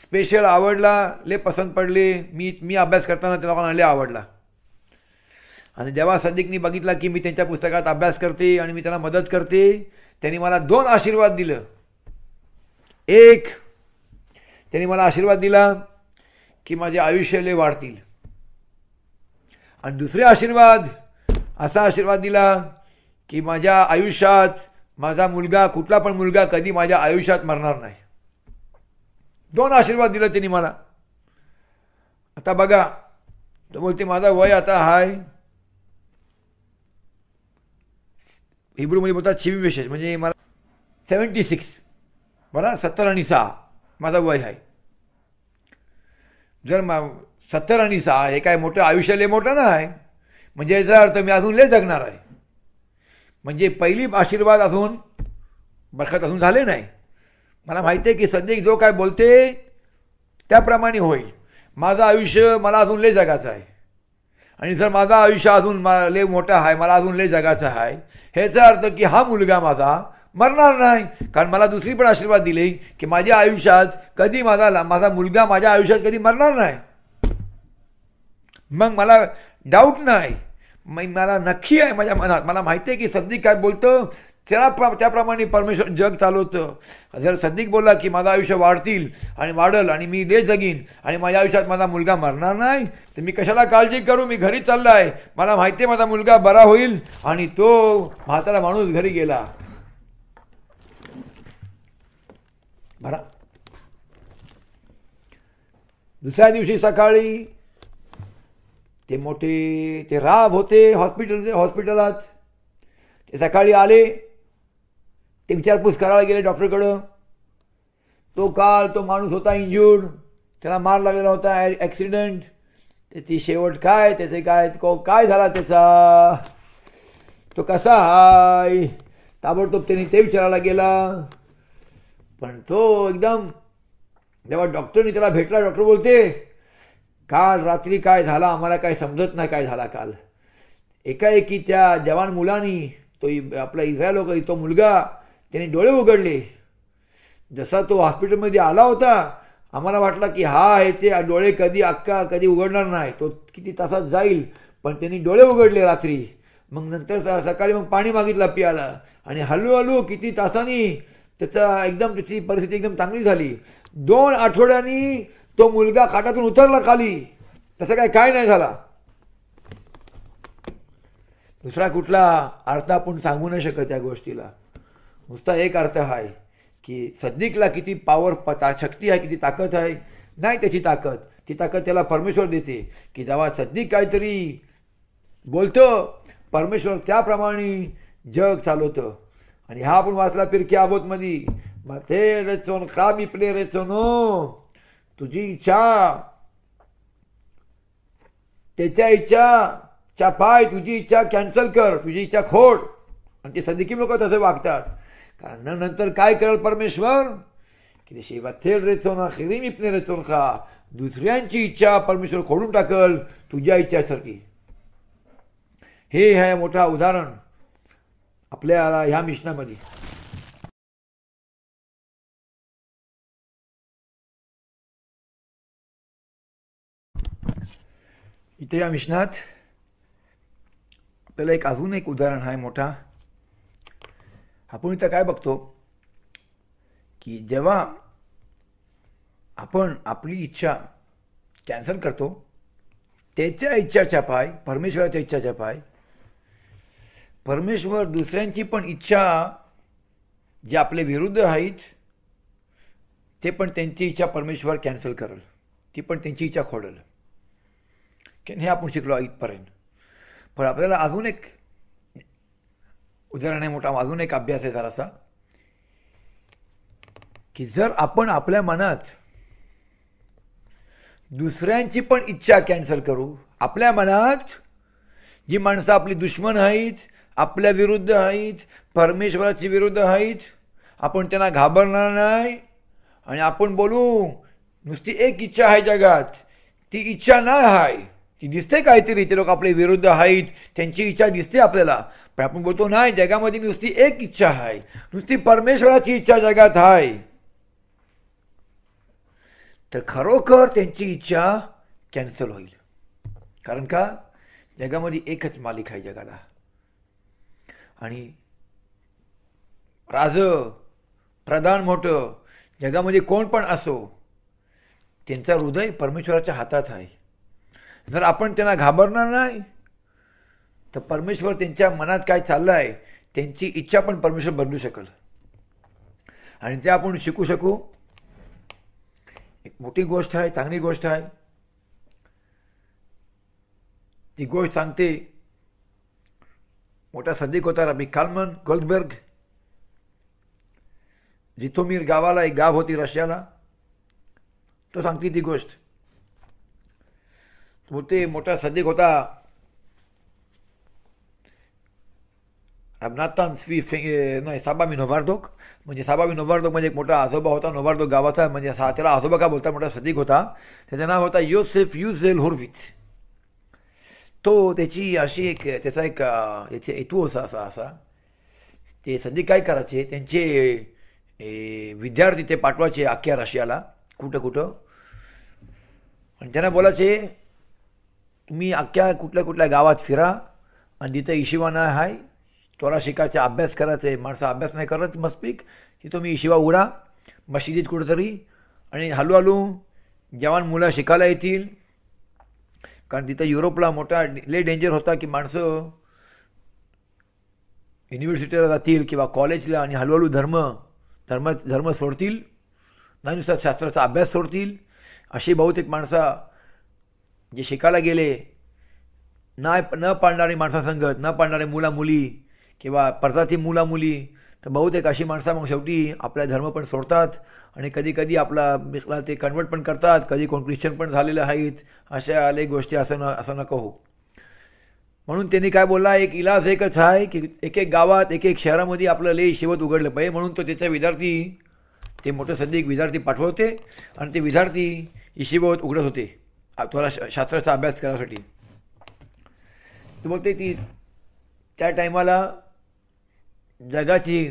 स्पेशल आवडला ले पसंत पडले मी मी अभ्यास करताना त्या लोकांना लय आवडला आणि जेव्हा सदिकनी बघितला की मी त्यांच्या पुस्तकात अभ्यास करते आणि मी त्यांना मदत करते त्यांनी मला दोन आशीर्वाद दिलं एक त्यांनी मला आशीर्वाद दिला की माझे आयुष्य लय वाढतील आणि दुसरे आशीर्वाद असा आशीर्वाद दिला की माझ्या आयुष्यात माझा मुलगा कुठला पण मुलगा कधी माझ्या आयुष्यात मरणार नाही दोन आशीर्वाद दिला त्यांनी मला आता बघा तो बोलते माझा वय आता हाय हिब्रूमध्ये बोलतात विशेष म्हणजे मला सेवन्टी सिक्स बरं सत्तर आणि सहा माझा वय आहे जर मा सत्तर आणि सहा हे काय मोठं आयुष्य लय मोठं ना आहे म्हणजे याचा अर्थ मी अजून लय जगणार आहे म्हणजे पहिली आशीर्वाद अजून बरखत अजून झाले नाही मला माहिती आहे की सध्या जो काय बोलते त्याप्रमाणे होईल माझं आयुष्य मला अजून लय जगाचं आहे आणि जर माझं आयुष्य अजून मा लय मोठं आहे मला अजून लय जगाचं आहे ह्याचा अर्थ की हा मुलगा माझा मरणार नाही कारण मला दुसरी पण आशीर्वाद दिले की माझ्या आयुष्यात कधी माझा माझा मुलगा माझ्या आयुष्यात कधी मरणार नाही मग मला डाऊट नाही मग मला नक्की आहे माझ्या मनात मला माहिती आहे की सद्दिक काय बोलतं त्याला प्र त्याप्रमाणे परमेश्वर जग चालवतं जर सद्दिक बोलला की माझं आयुष्य वाढतील आणि वाढल आणि मी दे जगीन आणि माझ्या आयुष्यात माझा मुलगा मरणार नाही तर मी कशाला काळजी करू मी घरी चाललो आहे मला माहिती आहे माझा मुलगा बरा होईल आणि तो म्हातारा माणूस घरी गेला बरा दुसऱ्या दिवशी सकाळी ते मोठे ते राब होते हॉस्पिटल हॉस्पिटलात ते सकाळी आले ते विचारपूस करायला गेले डॉक्टरकडं तो काल तो माणूस होता इंजुर्ड त्याला मार लागलेला होता ॲक्सिडेंट त्याची शेवट काय त्याचे काय काय झाला त्याचा तो कसा हाय ताबडतोब त्याने ते विचारायला गेला पण तो एकदम जेव्हा डॉक्टरनी त्याला भेटला डॉक्टर बोलते काल रात्री काय झाला आम्हाला काय समजत नाही काय झाला काल एकाएकी त्या जवान मुलानी तो आपला इस्रायल लोक तो मुलगा त्याने डोळे उघडले जसा तो हॉस्पिटलमध्ये आला होता आम्हाला वाटला की हा आहे ते डोळे कधी अक्का कधी उघडणार नाही तो किती तासात जाईल पण त्यांनी डोळे उघडले रात्री मग नंतर सकाळी मग पाणी मागितलं पियाला आणि हळूहळू किती तासांनी त्याचा एकदम त्याची परिस्थिती एकदम चांगली झाली दोन आठवड्यांनी तो मुलगा खाटातून उतरला खाली तसं काय काय नाही झाला दुसरा कुठला अर्थ आपण सांगू नाही शकत त्या गोष्टीला नुसता एक अर्थ आहे की सदनिकला किती पॉवर पता शक्ती आहे किती ताकद आहे नाही त्याची ताकद ती ताकद त्याला परमेश्वर देते की जेव्हा सदनिक काहीतरी बोलतं परमेश्वर त्याप्रमाणे जग चालवतं आणि हा आपण वाचला फिरकी आबोत मधी मग ते रचोन का मी प्ले रेचोनो तुझी इच्छा त्याच्या इच्छा पाय तुझी इच्छा कॅन्सल कर तुझी इच्छा खोड आणि ते सदिकी लोक तसे वागतात कारण नंतर काय करल परमेश्वर की शेवाथेल रेचोना खिरीम इपणे रेचोन खा दुसऱ्यांची इच्छा परमेश्वर खोडून टाकल तुझ्या इच्छासारखी हे आहे मोठा उदाहरण आपल्याला ह्या मिशनामध्ये इथे या मिशनात आपल्याला एक अजून एक उदाहरण आहे मोठा आपण इथं काय बघतो की जेव्हा आपण आपली इच्छा कॅन्सल करतो त्याच्या इच्छाच्या पाय परमेश्वराच्या इच्छाच्या पाय परमेश्वर दुसऱ्यांची पण इच्छा जे आपले विरुद्ध आहेत ते पण त्यांची इच्छा परमेश्वर कॅन्सल करेल ती पण त्यांची इच्छा खोडल हे आपण शिकलो इथपर्यंत पण आपल्याला अजून एक उदाहरण आहे मोठा अजून एक अभ्यास आहे जरासा की जर आपण आपल्या मनात दुसऱ्यांची पण इच्छा कॅन्सल करू आपल्या मनात जी माणसं आपली दुश्मन आहेत आपल्या विरुद्ध आहेत परमेश्वराची विरुद्ध आहेत आपण त्यांना घाबरणार नाही आणि आपण बोलू नुसती एक इच्छा आहे जगात ती इच्छा नाही आहे ती दिसते काहीतरी ते लोक आपले विरुद्ध आहेत त्यांची इच्छा दिसते आपल्याला पण आपण बोलतो नाही जगामध्ये नुसती एक इच्छा आहे नुसती परमेश्वराची इच्छा जगात आहे तर खरोखर त्यांची इच्छा कॅन्सल होईल कारण का जगामध्ये एकच मालिक आहे जगाला आणि राज प्रधान मोठं जगामध्ये कोण पण असो त्यांचा हृदय परमेश्वराच्या हातात आहे जर आपण त्यांना घाबरणार नाही तर परमेश्वर त्यांच्या मनात काय चाललं आहे त्यांची इच्छा पण परमेश्वर बदलू शकेल आणि ते आपण शिकू शकू एक मोठी गोष्ट आहे चांगली गोष्ट आहे ती गोष्ट सांगते मोठा सदिक होता रबी कालमन गोल्डबर्ग जिथोमीर गावाला एक गाव होती रशियाला तो सांगते ती गोष्ट होते मोठा सदिक होता नातान स्वी फे नाही साबामी नोवार्दोक म्हणजे साबामी नोबारदोक म्हणजे एक मोठा आजोबा होता नोवार्दोक गावाचा म्हणजे असा त्याला आजोबा का बोलता मोठा सदिक होता त्याचं नाव होता युसेफ युझेल होर्विच तो त्याची अशी एक त्याचा एक त्याचे हेतू असा असा असा ते सदिक काय करायचे त्यांचे विद्यार्थी ते पाठवायचे अख्ख्या रशियाला कुठं कुठं आणि त्यांना बोलायचे तुम्ही अख्ख्या कुठल्या कुठल्या गावात फिरा आणि तिथं इशिवाना आहे तोरा शिकायचा अभ्यास करायचा आहे माणसा अभ्यास नाही करत मस्पिक की तुम्ही इशिवा उडा मशिदीत कुठंतरी आणि हळूहळू जवान मुलं शिकायला येतील कारण तिथं युरोपला मोठा लय डेंजर होता की माणसं युनिव्हर्सिटीला जातील किंवा कॉलेजला आणि हळूहळू धर्म धर्म धर्म सोडतील नाही शास्त्राचा अभ्यास सोडतील अशी बहुतेक माणसं जे शिकायला गेले ना न पाळणारी माणसासंगत न पाळणारे मुलामुली किंवा परताती मुलामुली तर बहुतेक अशी माणसं मग शेवटी आपला धर्म पण सोडतात आणि कधी कधी आपला मिसला ते कन्वर्ट पण करतात कधी कोण क्रिश्चन पण झालेले आहेत अशा अनेक गोष्टी असं न असं नको हो म्हणून त्यांनी काय बोलला एक इलाज एकच आहे की एक एक गावात एक एक शहरामध्ये आपलं ले शिवत उघडलं पाहिजे म्हणून तो त्याचा विद्यार्थी ते मोठं सध्या एक विद्यार्थी पाठवते आणि ते विद्यार्थी शिवत उघडत होते तुम्हाला शास्त्राचा अभ्यास करायसाठी तर मग ते ती त्या टायमाला जगाची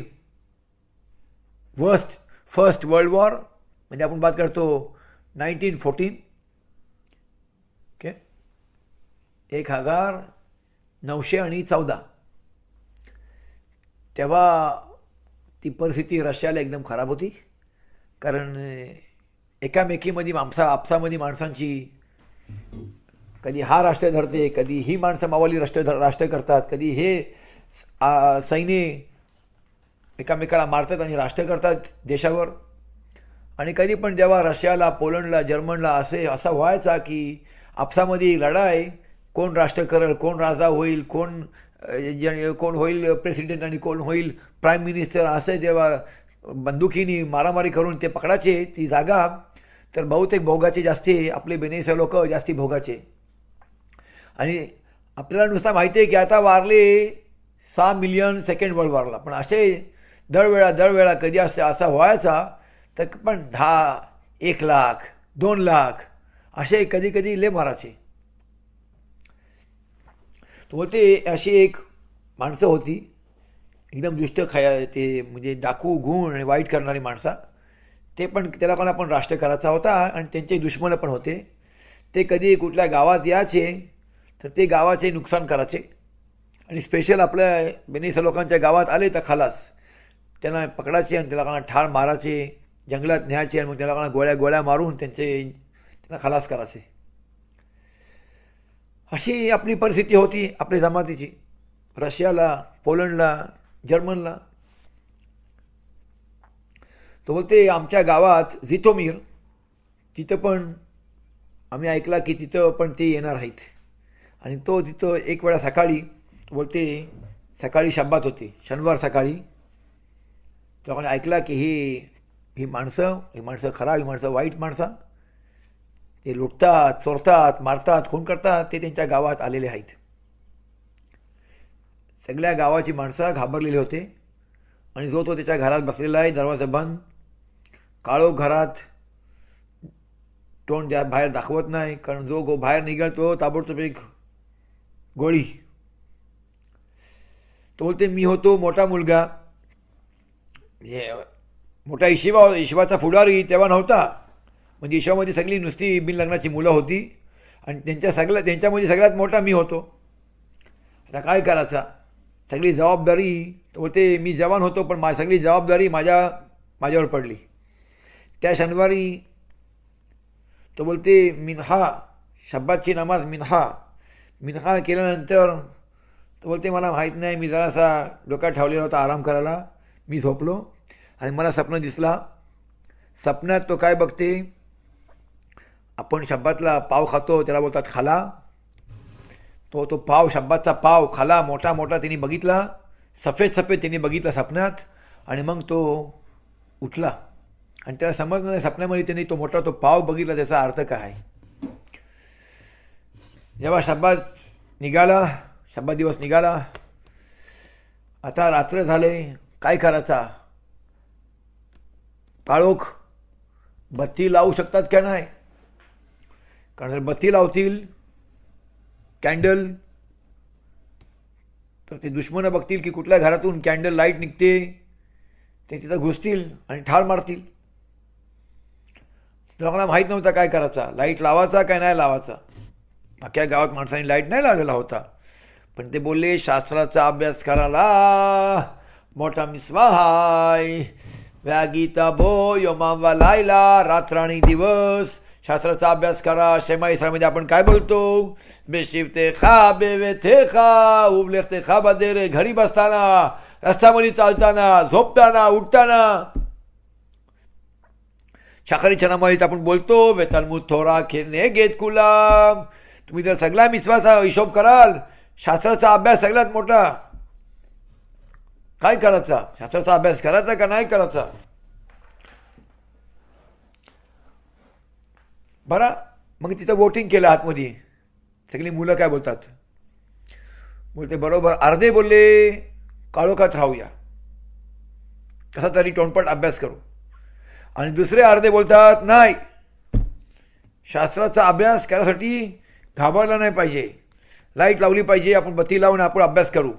वर्स्ट फर्स्ट वर्ल्ड वॉर म्हणजे आपण बात करतो नाईन्टीन फोर्टीन ओके एक हजार नऊशे आणि चौदा तेव्हा ती परिस्थिती रशियाला एकदम खराब होती कारण एकामेकीमध्ये माणसा आपसामध्ये माणसांची कधी हा राष्ट्र धरते कधी ही माणसं मावाली राष्ट्र धर करतात कधी हे सैन्य एकामेकाला मारतात आणि राष्ट्र करतात देशावर आणि कधी पण जेव्हा रशियाला पोलंडला जर्मनला असे असा व्हायचा की आपसामध्ये लढाई कोण राष्ट्र करेल कोण राजा होईल कोण कोण होईल प्रेसिडेंट आणि कोण होईल प्राईम मिनिस्टर असे जेव्हा बंदुकीनी मारामारी करून ते पकडायचे ती जागा तर बहुतेक भोगाचे जास्ती आपले बेनेस लोक जास्ती भोगाचे आणि आपल्याला नुसता माहिती आहे की आता वारले सहा मिलियन सेकंड वर्ल्ड वारला पण असे दरवेळा दरवेळा कधी असे असा व्हायचा तर पण दहा एक लाख दोन लाख असे कधी कधी ले तो होते अशी एक माणसं होती एकदम दुष्ट खाया ते म्हणजे डाकू गुण आणि वाईट करणारी माणसं ते पण त्या लोकांना पण राष्ट्र करायचा होता आणि त्यांचे दुश्मन पण होते ते कधी कुठल्या गावात यायचे तर ते गावाचे नुकसान करायचे आणि स्पेशल आपल्या बेनेसा लोकांच्या गावात आले तर खालास त्यांना पकडायचे आणि त्या लोकांना ठार मारायचे जंगलात न्यायचे आणि मग त्या लोकांना गोळ्या गोळ्या मारून त्यांचे त्यांना खलास करायचे अशी आपली परिस्थिती होती आपल्या जमातीची रशियाला पोलंडला जर्मनला तो बोलते आमच्या गावात झितोमीर तिथं पण आम्ही ऐकला की तिथं पण ते येणार आहेत आणि तो तिथं एक वेळा सकाळी बोलते सकाळी शब्दात होते शनिवार सकाळी तर आपण ऐकला की ही ही माणसं ही माणसं खराब ही माणसं वाईट माणसं ते लुटतात चोरतात मारतात खून करतात ते त्यांच्या गावात आलेले आहेत सगळ्या गावाची माणसं घाबरलेली होते आणि जो तो त्याच्या घरात बसलेला आहे दरवाजा बंद काळो घरात तोंड ज्या बाहेर दाखवत नाही कारण जो गो बाहेर निघाल ताबडतोब एक गोळी तो बोलते मी होतो मोठा मुलगा मोठा इशिबा इशिबाचा फुडारी तेव्हा नव्हता म्हणजे इशिबामध्ये सगळी नुसती बिनलग्नाची मुलं होती आणि त्यांच्या सगळ्या त्यांच्यामध्ये सगळ्यात मोठा मी होतो आता काय करायचा सगळी जबाबदारी बोलते मी जवान होतो पण मा सगळी जबाबदारी माझ्या माझ्यावर पडली त्या शनिवारी तो बोलते मिनहा शब्बाची नमाज मिनहा मिनहा केल्यानंतर तो बोलते मला माहीत नाही मी जरासा डोक्यात ठेवलेला होता आराम करायला मी झोपलो आणि मला स्वप्न दिसला स्वप्नात तो काय बघते आपण शब्बातला पाव खातो त्याला बोलतात खाला तो तो पाव शब्बातचा पाव खाला मोठा मोठा तिने बघितला सफेद सफेद त्याने बघितला स्वप्नात आणि मग तो उठला आणि त्याला समजणाऱ्या स्वप्नामध्ये त्यांनी तो मोठा तो पाव बघितला त्याचा अर्थ काय जेव्हा शब्बात निघाला शब्बा दिवस निघाला आता रात्र झाले काय करायचा काळोख बत्ती लावू शकतात का नाही कारण जर बत्ती लावतील कॅन्डल तर ते दुश्मनं बघतील की कुठल्या घरातून कॅन्डल लाईट निघते ते तिथं घुसतील आणि ठार मारतील लोकांना माहीत नव्हता काय करायचा लाईट लावायचा काय नाही लावायचा अख्ख्या गावात माणसांनी लाईट नाही लावलेला होता पण ते बोलले शास्त्राचा अभ्यास करायला मोठा स्वाहाय व्या गीता भो मावा लायला रात्र आणि दिवस शास्त्राचा अभ्यास करा शेमा इस्रामध्ये आपण काय बोलतो ते खा बेवे थे खा उबले ते खा बदे रे घरी बसताना रस्त्यामध्ये चालताना झोपताना उठताना שחרית आपण बोलतो बोलतो थोरा ותלמוד ने घेत कुलाम तुम्ही जर सगळा मिसवाचा हिशोब कराल शास्त्राचा अभ्यास सगळ्यात मोठा काय करायचा शास्त्राचा अभ्यास करायचा का नाही करायचा बरा मग तिथं वोटिंग केलं आतमध्ये सगळी मुलं काय बोलतात बोलते बरोबर अर्धे बोलले काळोखात राहूया कसा तरी टोनपट अभ्यास करू आणि दुसरे अर्धे बोलतात नाही शास्त्राचा अभ्यास करायसाठी घाबरला नाही पाहिजे लाईट लावली पाहिजे आपण बत्ती लावून आपण अभ्यास करू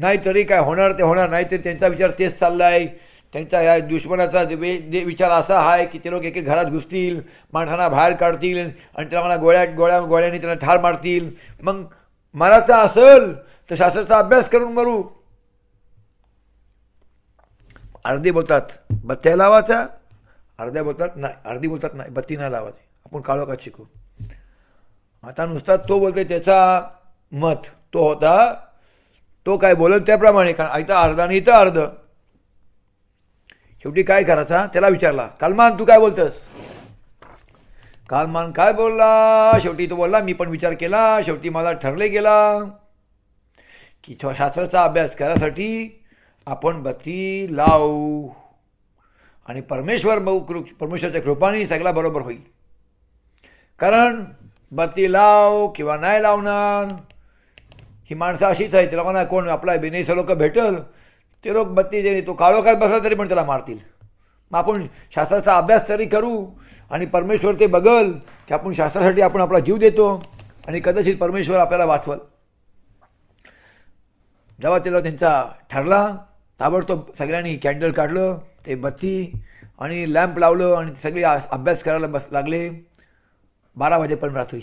नाही तरी काय होणार ते होणार नाही तरी त्यांचा विचार तेच चालला आहे त्यांचा या दुश्मनाचा विचार असा आहे की ते लोक एक घरात घुसतील माणसांना बाहेर काढतील आणि त्याला मला गोळ्या गोळ्या गोळ्याने त्यांना ठार मारतील मग मराचा असेल तर शास्त्राचा अभ्यास करून मरू अर्धे बोलतात बत्त्या लावायचा अर्ध्या बोलतात नाही अर्धी बोलतात नाही बत्ती नाही लावायची आपण काळो का शिकू आता नुसता तो बोलतोय त्याचा मत तो होता तो काय बोलत त्याप्रमाणे कारण इथं अर्ध आणि इथं अर्ध शेवटी काय करायचा त्याला विचारला कालमान तू काय बोलतस कालमान काय बोलला शेवटी तो बोलला मी पण विचार केला शेवटी मला ठरले गेला की शास्त्राचा अभ्यास करायसाठी आपण बत्ती लावू आणि परमेश्वर मग कृ परमेश्वरच्या कृपाने सगळा बरोबर होईल कारण बत्ती लाव किंवा नाही लावणार ही माणसं अशीच आहे लोकांना कोण आपला बिनेस लोक भेटल ते लोक बत्ती देणे तो काळोखात बसला तरी पण त्याला मारतील मग आपण शास्त्राचा अभ्यास तरी करू आणि परमेश्वर ते बघल की आपण शास्त्रासाठी आपण आपला जीव देतो आणि कदाचित परमेश्वर आपल्याला वाचवल जेव्हा त्याला त्यांचा ठरला ताबडतोब सगळ्यांनी कॅन्डल काढलं ते बत्ती आणि लॅम्प लावलं आणि सगळी अभ्यास करायला बस लागले बारा वाजेपर्यंत रात्री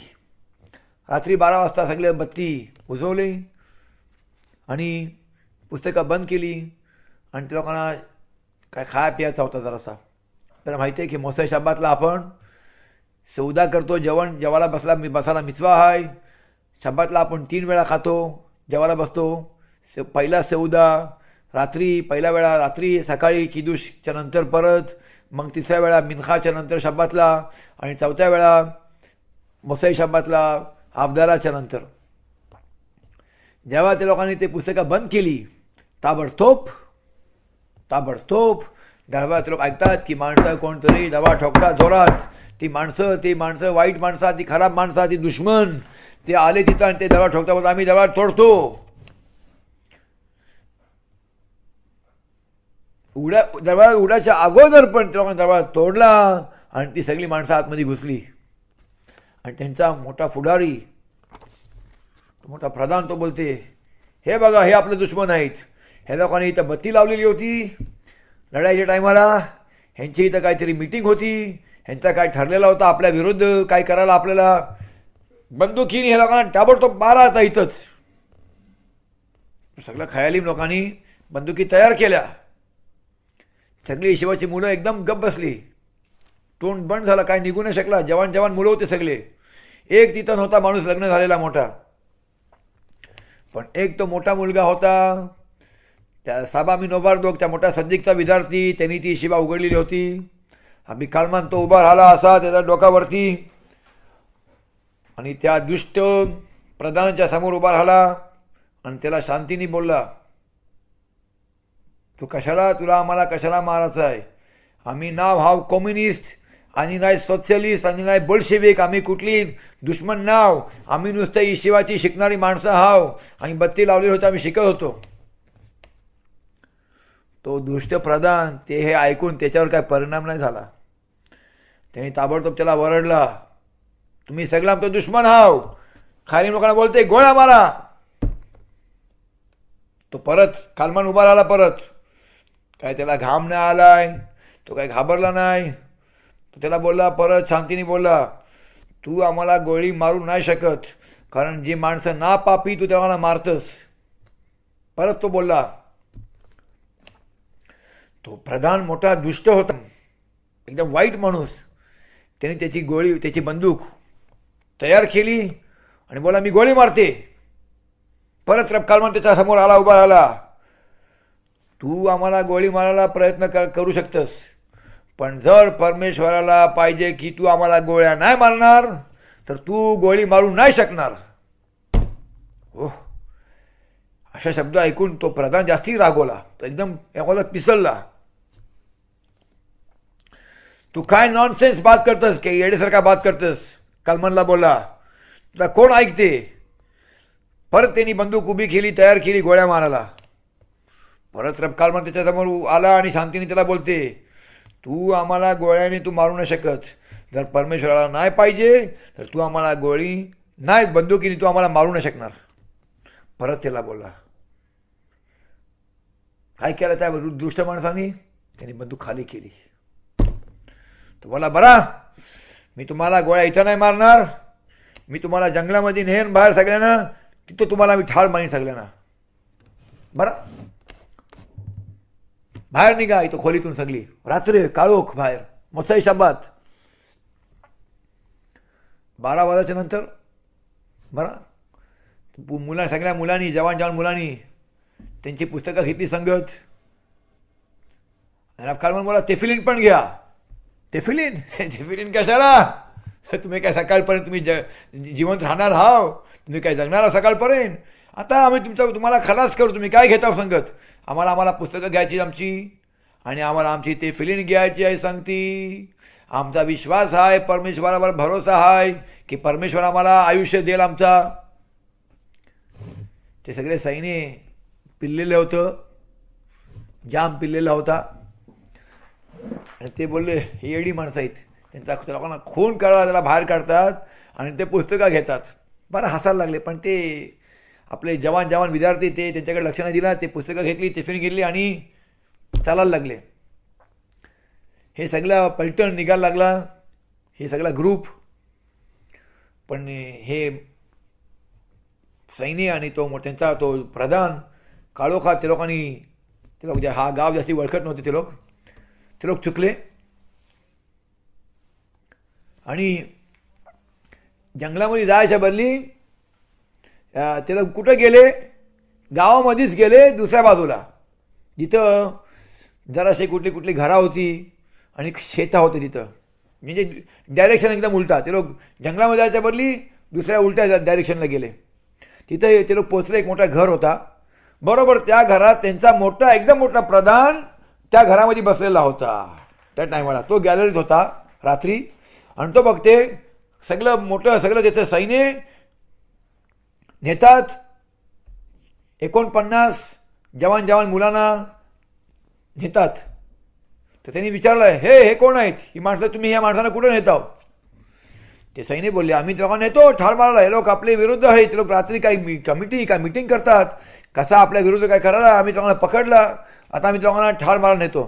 रात्री बारा वाजता सगळे बत्ती उजवले आणि पुस्तकं बंद केली आणि त्या लोकांना काय खाया पियाचा होता जरासा तर माहिती आहे की मोसा शब्दातला आपण सौदा करतो जेवण जेवायला बसला मी बसायला मिचवा आहे शब्दातला आपण तीन वेळा खातो जेवायला बसतो से पहिला सौदा रात्री पहिल्या वेळा रात्री सकाळी किदूशच्या नंतर परत मग तिसऱ्या वेळा मिनखाच्या नंतर शब्दातला आणि चौथ्या वेळा मोसाई शब्दातला हाफदाराच्या नंतर जेव्हा त्या लोकांनी ते पुस्तकं बंद केली ताबडतोब ताबडतोब दरबारात लोक ऐकतात की माणसं कोणतरी दवा ठोकता जोरात ती माणसं ती माणसं वाईट माणसं ती खराब माणसं ती दुश्मन ते आले तिथं आणि ते दवा ठोकता आम्ही दवा तोडतो उड्या दरबार उड्याच्या अगोदर पण लोकांना दरबार तोडला आणि ती सगळी माणसं आतमध्ये घुसली आणि त्यांचा मोठा फुडारी मोठा प्रधान तो बोलते हे बघा हे आपले दुश्मन आहेत ह्या लोकांनी इथं बत्ती लावलेली होती लढाईच्या टायमाला ह्यांची इथं काहीतरी मिटिंग होती ह्यांचा काय ठरलेला होता आपल्या विरुद्ध काय करायला आपल्याला बंदुकीने ह्या लोकांना ताबडतोब मारा आता इथंच सगळं खयालीम लोकांनी बंदुकी तयार केल्या सगळी शिवाची मुलं एकदम गप बसली तोंड बंद झाला काय निघू नाही शकला जवान जवान मुलं होते सगळे एक तिथं होता माणूस लग्न झालेला मोठा पण एक तो मोठा मुलगा होता त्या साबा मी दोघ त्या मोठ्या सद्दीकचा विद्यार्थी त्यांनी ती शिवा उघडलेली होती आम्ही कालमान तो उभा राहिला असा त्याच्या डोकावरती आणि त्या दुष्ट प्रधानाच्या समोर उभा राहिला आणि त्याला शांतीने बोलला तू कशाला तुला आम्हाला कशाला मारायचं आहे आम्ही नाव हाव कम्युनिस्ट आणि नाही सोशलिस्ट आणि नाही बोलशेविक आम्ही कुठली दुश्मन नाव आम्ही नुसतं इशिवाची शिकणारी माणसं हाव आणि बत्ती लावली होती आम्ही शिकत होतो तो दुष्ट प्रधान ते हे ऐकून त्याच्यावर काय परिणाम नाही झाला त्याने ताबडतोब त्याला वरडला तुम्ही सगळं आमचं दुश्मन हाव खाली लोकांना बोलते गोळा मारा तो परत कालमान उभा राहिला परत काय त्याला घाम नाही आलाय तो काय घाबरला नाही तो त्याला बोलला परत शांतीने बोलला तू आम्हाला गोळी मारू नाही शकत कारण जी माणसं ना पापी तू त्याला मारतस परत तो बोलला तो प्रधान मोठा दुष्ट होता एकदम वाईट माणूस त्याने त्याची गोळी त्याची बंदूक तयार केली आणि बोला मी गोळी मारते परत म्हणून त्याच्या समोर आला उभा राहिला तू आम्हाला गोळी मारायला प्रयत्न कर करू शकतस पण जर परमेश्वराला पाहिजे की तू आम्हाला गोळ्या नाही मारणार तर तू गोळी मारू नाही शकणार हो अशा शब्द ऐकून तो प्रधान जास्ती रागवला तो एकदम एखादा पिसलला तू काय नॉनसेन्स बात करतस की येडेसारखा बात करतस कलमनला बोला तुला कोण ऐकते परत त्यांनी बंदूक उभी केली तयार केली गोळ्या मारायला परत म्हणून त्याच्यासमोर आला आणि शांतीने त्याला बोलते तू आम्हाला गोळ्याने तू मारू नाही शकत जर परमेश्वराला नाही पाहिजे तर तू आम्हाला गोळी नाही बंदुकीने तू आम्हाला मारू नाही शकणार परत त्याला बोला काय केलं त्या दुष्ट माणसाने त्यांनी बंदूक खाली केली तो बोला बरा मी तुम्हाला गोळ्या इथं नाही मारणार मी तुम्हाला जंगलामध्ये नेहेन बाहेर सगळ्यांना तिथं तुम्हाला मी ठार मारीन सगळ्यांना बरं बाहेर निघा इथं खोलीतून सगळी रात्री काळोख बाहेर मोसाई शब्दात बारा वाजाच्या नंतर बरं मुला सगळ्या मुलांनी जवान जवान मुलांनी त्यांची पुस्तकं घेतली संगत काल म्हणून मला तेफिलीन पण घ्या तेफिलीन तेफिलीन कशाला तुम्ही काय सकाळपर्यंत तुम्ही ज जिवंत राहणार हाव तुम्ही काय जगणार सकाळपर्यंत आता आम्ही तुमचा तुम्हाला खलास करू तुम्ही काय घेता संगत आम्हाला आम्हाला पुस्तकं घ्यायची आमची आणि आम्हाला आमची ते फिलिंग घ्यायची आहे सांगती आमचा विश्वास आहे परमेश्वरावर भरोसा आहे की परमेश्वर आम्हाला आयुष्य देईल आमचा ते सगळे सैन्य पिल्लेलं होतं जाम पिल्लेला होता आणि ते बोलले हे एडी माणसं आहेत त्यांचा लोकांना खून करायला त्याला बाहेर काढतात आणि ते पुस्तकं घेतात बरं हसायला लागले पण ते आपले जवान जवान विद्यार्थी ते त्यांच्याकडे लक्ष नाही दिलं ते पुस्तकं घेतली टिफिन घेतली आणि चालायला लागले हे सगळं पर्यटन निघायला लागला हे सगळा ग्रुप पण हे सैन्य आणि तो त्यांचा तो प्रधान काळोखा ते लोकांनी ते लोक हा गाव जास्ती ओळखत नव्हते ते लोक ते लोक चुकले आणि जंगलामध्ये जायच्या बदली त्याला कुठं गेले गावामध्येच गेले दुसऱ्या बाजूला जिथं जरासे कुठली कुठली घरा होती आणि शेता होते तिथं म्हणजे डायरेक्शन एकदम उलटा ते लोक जंगलामध्ये जायच्या बदली दुसऱ्या उलट्या डायरेक्शनला गेले तिथं ते लोक पोचले एक मोठा घर होता बरोबर त्या घरात त्यांचा मोठा एकदम मोठा प्रधान त्या घरामध्ये बसलेला होता त्या टायमाला तो गॅलरीत होता रात्री आणि तो बघते सगळं मोठं सगळं त्याचं सैन्य नेतात एकोणपन्नास जवान जवान मुलांना नेतात तर त्यांनी विचारलं हे हे कोण आहेत ही माणसं तुम्ही या माणसांना कुठं नेता ते सैनिक बोलले आम्ही तेव्हा नेतो ठार मारायला हे लोक आपले विरुद्ध आहेत ते लोक रात्री काही कमिटी काय मिटिंग करतात कसा आपल्या विरुद्ध काय करायला आम्ही तुम्हाला पकडला आता आम्ही तुम्हाला ठार मारायला नेतो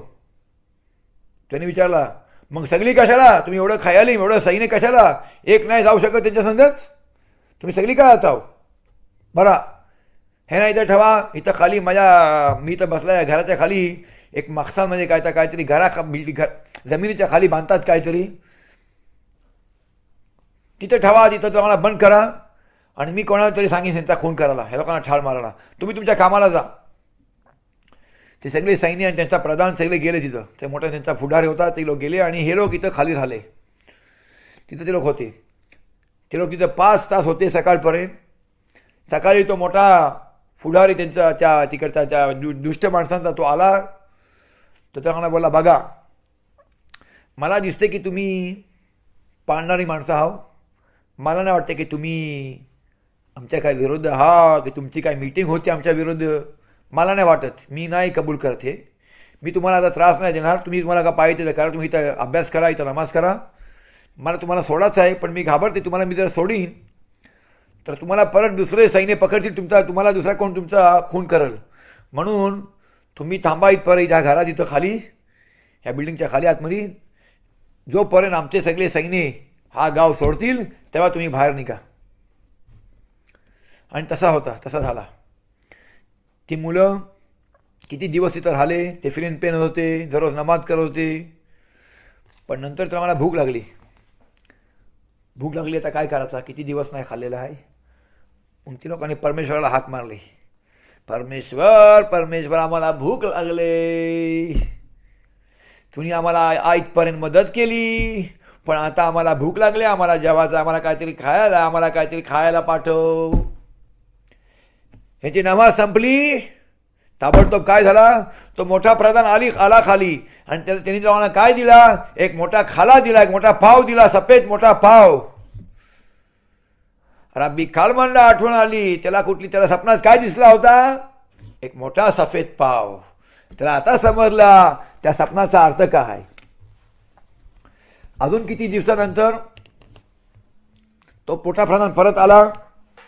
त्यांनी विचारला मग सगळी कशाला तुम्ही एवढं खायाली एवढं सैनिक कशाला एक नाही जाऊ शकत त्यांच्या संगत तुम्ही सगळी काय जाता बरा हे ना इथं ठेवा इथं खाली माझ्या मी इथं बसला घराच्या खाली एक मागसा म्हणजे काय तर काहीतरी घरा बिल्डिंग घर जमिनीच्या खाली बांधतात काहीतरी तिथं ठेवा तिथं तो बंद करा आणि मी कोणाला तरी सांगेन त्यांचा खून करायला ह्या लोकांना ठार मारायला तुम्ही तुमच्या कामाला जा ते सगळे सैन्य आणि त्यांचा प्रधान सगळे गेले तिथं ते मोठा त्यांचा फुडार होता ते लोक गेले आणि हे लोक इथं खाली राहिले तिथं ते लोक होते ते लोक तिथं पाच तास होते सकाळपर्यंत सकाळी तो मोठा फुडारी त्यांचा त्या तिकडचा त्या दु दुष्ट माणसांचा तो आला तर त्यांना बोलला बघा मला दिसते की तुम्ही पाळणारी माणसं आहो मला नाही वाटते की तुम्ही आमच्या काय विरुद्ध आहात की तुमची काय मीटिंग होती आमच्या विरुद्ध मला नाही वाटत मी नाही कबूल करत हे मी तुम्हाला आता त्रास नाही देणार तुम्ही तुम्हाला का पाहिजे तर करा तुम्ही इथं अभ्यास करा इथं नमाज करा मला तुम्हाला सोडायचं आहे पण मी घाबरते तुम्हाला मी जर सोडीन तर तुम्हाला परत दुसरे सैन्य पकडतील तुमचा तुम्हाला दुसरा कोण तुमचा खून करेल म्हणून तुम्ही थांबा इथपर्यंत ज्या घरात इथं खाली ह्या बिल्डिंगच्या खाली आतमध्ये जोपर्यंत आमचे सगळे सैन्य हा गाव सोडतील तेव्हा तुम्ही बाहेर निघा आणि तसा होता तसा झाला ती मुलं किती दिवस इथं राहिले ते फिरेन पेन होते दररोज नमाज करत होते पण नंतर तर आम्हाला भूक लागली भूक लागली आता काय करायचा किती दिवस नाही खाल्लेला आहे मग ती लोकांनी परमेश्वराला हाक मारली परमेश्वर परमेश्वर आम्हाला भूक लागले तुम्ही आम्हाला आईतपर्यंत मदत केली पण आता आम्हाला भूक लागली आम्हाला जेवायचं आम्हाला काहीतरी खायला आम्हाला काहीतरी खायला पाठव ह्याची नमाज संपली ताबडतोब काय झाला तो मोठा प्रधान आली आला खाली आणि त्याला त्यांनी जेव्हा काय दिला एक मोठा खाला दिला एक मोठा पाव दिला सफेद मोठा पाव रब्बी कालमानला आठवण आली त्याला कुठली त्याला सपनात काय दिसला होता एक मोठा सफेद पाव त्याला आता समजला त्या सपनाचा अर्थ काय अजून किती दिवसानंतर तो पोटाप्रधान परत आला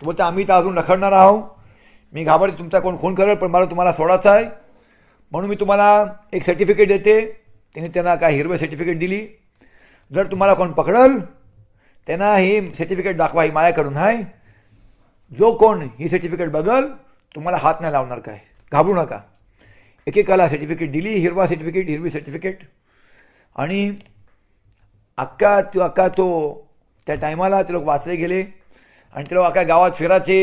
तो आम्ही तर अजून रखडणार आहोत मी घाबरते तुमचा कोण खून करेल पण मला तुम्हाला सोडायचं आहे म्हणून मी तुम्हाला एक सर्टिफिकेट देते त्याने त्यांना काय हिरवे सर्टिफिकेट दिली जर तुम्हाला कोण पकडल त्यांना ही सर्टिफिकेट दाखवा ही माझ्याकडून आहे जो कोण ही सर्टिफिकेट बघल तुम्हाला हात नाही लावणार काय घाबरू नका एकेकाला सर्टिफिकेट दिली हिरवा सर्टिफिकेट हिरवी सर्टिफिकेट आणि अक्का तो अक्का तो त्या टायमाला ते लोक वाचले गेले आणि ते लोक अक्का गावात फिरायचे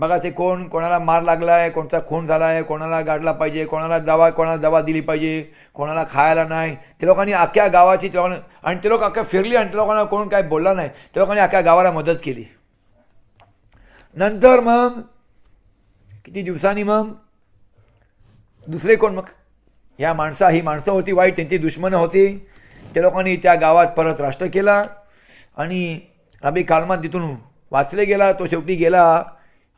बघा ते कोण कोणाला मार लागला आहे कोणता खून झाला आहे कोणाला गाडला पाहिजे कोणाला दवा कोणाला दवा दिली पाहिजे कोणाला खायला नाही ते लोकांनी अख्ख्या गावाची ते आणि ते लोक अख्ख्या फिरली आणि त्या लोकांना कोण काय बोलला नाही ते लोकांनी अख्ख्या गावाला मदत केली नंतर मग किती दिवसांनी मग दुसरे कोण मग ह्या माणसा ही माणसं होती वाईट त्यांची दुश्मनं होती त्या लोकांनी त्या गावात परत राष्ट्र केला आणि अभि कालमान तिथून वाचले गेला तो शेवटी गेला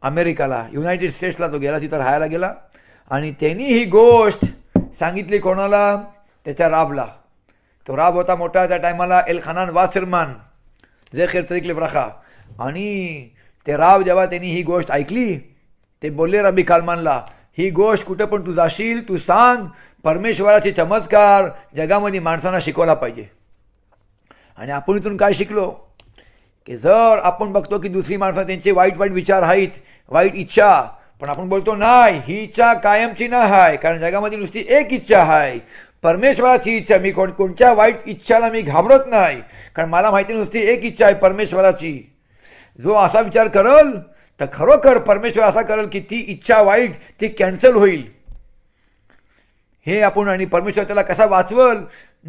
अमेरिकाला युनायटेड स्टेट्सला तो गेला तिथं राहायला गेला आणि त्यांनी ही गोष्ट सांगितली कोणाला त्याच्या राबला तो राब होता मोठा त्या टायमाला एल खानान वासिरमान जे खेर तरीकले प्रखा आणि ते राव जेव्हा त्यांनी ही गोष्ट ऐकली ते बोलले रबी कालमानला ही गोष्ट कुठं पण तू जाशील तू सांग परमेश्वराचे चमत्कार जगामध्ये माणसांना शिकवला पाहिजे आणि आपण इथून काय शिकलो की जर आपण बघतो की दुसरी माणसं त्यांचे वाईट वाईट विचार आहेत वाईट इच्छा पण आपण बोलतो नाही ही इच्छा कायमची नाही आहे कारण जगामध्ये नुसती एक इच्छा आहे परमेश्वराची इच्छा मी कोण कोणत्या वाईट इच्छाला मी घाबरत नाही कारण मला माहिती नुसती एक इच्छा आहे परमेश्वराची जो असा विचार करल तर खरोखर परमेश्वर असा करल की ती इच्छा वाईट ती कॅन्सल होईल हे आपण आणि परमेश्वर त्याला कसा वाचवल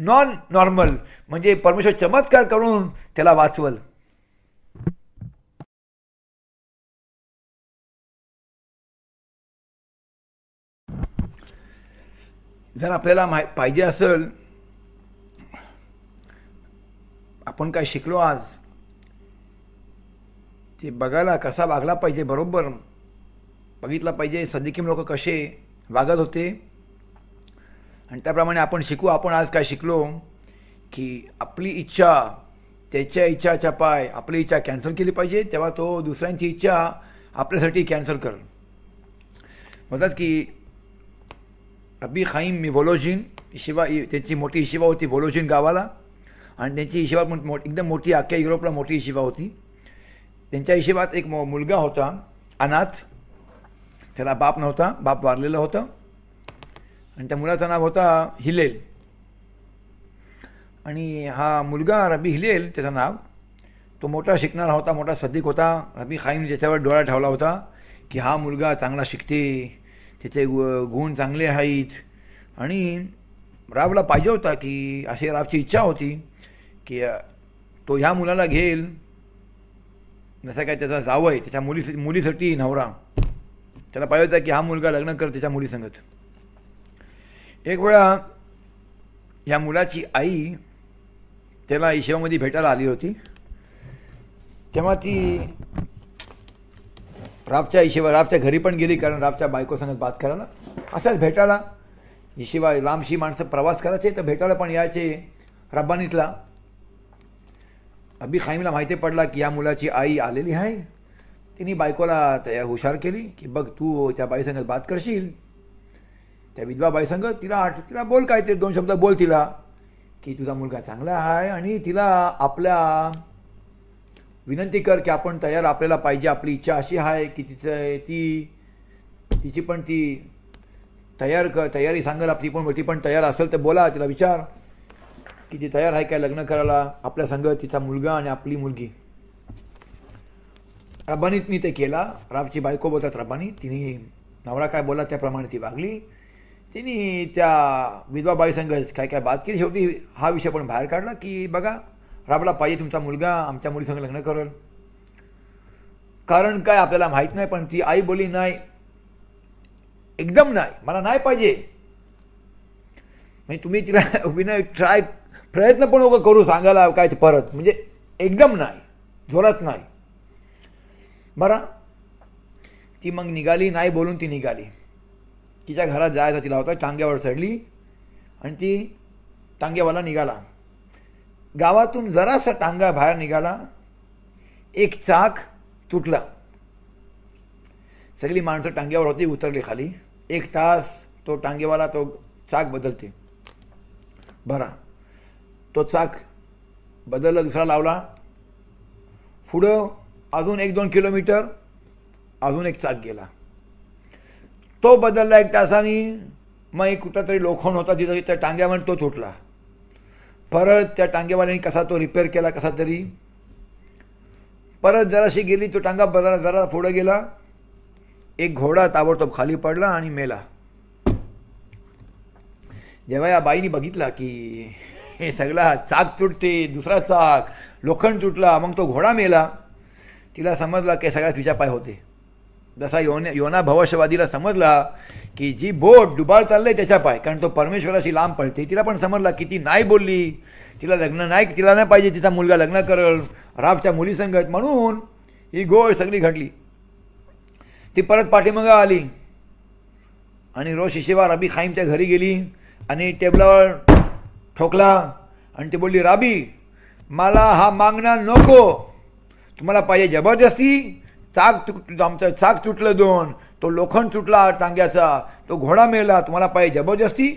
नॉन नॉर्मल म्हणजे परमेश्वर चमत्कार करून त्याला वाचवल जर आपल्याला माहि पाहिजे असेल आपण काय शिकलो आज ते बघायला कसा वागला पाहिजे बरोबर बघितला पाहिजे सदिकीम लोक कसे वागत होते आणि त्याप्रमाणे आपण शिकू आपण आज काय शिकलो की आपली इच्छा त्याच्या इच्छाच्या पाय आपली इच्छा कॅन्सल केली पाहिजे तेव्हा तो दुसऱ्यांची इच्छा आपल्यासाठी कॅन्सल कर म्हणतात की रबी खाईम मी वोलोजिन शिवा त्यांची मोठी शिवा होती वोलोजिन गावाला आणि त्यांची शिवा मो एकदम मोठी अख्ख्या युरोपला मोठी शिवा होती त्यांच्या हिशेबात एक मुलगा होता अनाथ त्याला बाप नव्हता बाप वारलेला होता आणि त्या मुलाचं नाव होता हिलेल आणि हा मुलगा रबी हिलेल त्याचं नाव तो मोठा शिकणारा होता मोठा सदिक होता रबी खाईम ज्याच्यावर डोळा ठेवला होता की हा मुलगा चांगला शिकते त्याचे गुण चांगले आहेत आणि रावला पाहिजे होता की अशी रावची इच्छा होती की तो ह्या मुलाला घेईल जसं काय त्याचा जावं आहे त्याच्या मुली मुलीसाठी नवरा त्याला पाहिजे होता की हा मुलगा लग्न कर त्याच्या मुलीसंगत एक वेळा या मुलाची आई त्याला इशेवामध्ये भेटायला आली होती तेव्हा ती राबच्या हिशेबा राबच्या घरी पण गेली कारण बायको बायकोसंगत बात करायला असाच भेटायला हिशेबा लांबशी माणसं प्रवास करायचे तर भेटायला पण यायचे रब्बानीतला अबी खाईमला माहिती पडला की या मुलाची आई आलेली आहे तिने बायकोला त्या हुशार केली की बघ तू त्या बाई बाईसंगत बात करशील त्या विधवा बाईसंगत तिला आठ तिला बोल काय ते दोन शब्द बोल तिला की तुझा मुलगा चांगला आहे आणि तिला आपल्या विनंती कर की आपण तयार आपल्याला पाहिजे आपली इच्छा अशी आहे की तिचं ती तिची पण ती तयार कर तयारी सांगाल आपली पण ती पण तयार असेल तर बोला तिला विचार की ती तयार आहे काय लग्न करायला आपल्या संघ तिचा मुलगा आणि आपली मुलगी रबानीतनी मी ते केला रावची बायको बोलतात रबानी तिने नवरा काय बोला त्याप्रमाणे ती वागली तिने त्या विधवा बाई काय काय बात केली शेवटी हा विषय पण बाहेर काढला की बघा राबला पाहिजे तुमचा मुलगा आमच्या मुलीसंग लग्न करेल कारण काय आपल्याला माहीत नाही पण ती आई बोली नाही एकदम नाही मला नाही पाहिजे म्हणजे तुम्ही तिला विनय ट्राय प्रयत्न पण उगं करू सांगायला काय ते परत म्हणजे एकदम नाही जोरात नाही बरा ती मग निघाली नाही बोलून ती निघाली तिच्या घरात जायचा तिला होता टांग्यावर चढली आणि ती टांग्यावाला निघाला गावातून जरासा टांगा बाहेर निघाला एक चाक तुटला सगळी माणसं टांग्यावर होती उतरली खाली एक तास तो टांगेवाला तो चाक बदलते बरा तो चाक बदलला दुसरा लावला पुढं अजून एक दोन किलोमीटर अजून एक चाक गेला तो बदलला एक तासाने मग एक कुठला तरी लोखंड होता तिथं तिथं टांग्यावर तो तुटला परत त्या टांगेवाल्याने कसा तो रिपेअर केला कसा तरी परत जराशी गेली तो टांगा बदला जरा पुढं गेला एक घोडा ताबडतोब खाली पडला आणि मेला जेव्हा या बाईने बघितला की हे सगळा चाक तुटते दुसरा चाक लोखंड तुटला मग तो घोडा मेला तिला समजला की सगळ्यात तिच्या पाय होते जसा योन योना भवशवादीला समजला की जी बोट डुबाळ चाललंय त्याच्या पाय कारण तो परमेश्वराशी लांब पडते तिला पण समजला की ती नाही बोलली तिला लग्न नाही तिला नाही पाहिजे तिचा मुलगा लग्न करल राबच्या मुलीसंगत म्हणून ही गोळ सगळी घडली ती परत पाठीमागं आली आणि रोज शिशेवा रबी खाईमच्या घरी गेली आणि टेबलावर ठोकला आणि ती बोलली राबी मला हा मागणा नको तुम्हाला पाहिजे जबरदस्ती चाक तुट आमचं चाक तुटलं दोन तो लोखंड तुटला टांग्याचा तो घोडा मेला तुम्हाला पाहिजे जबरदस्ती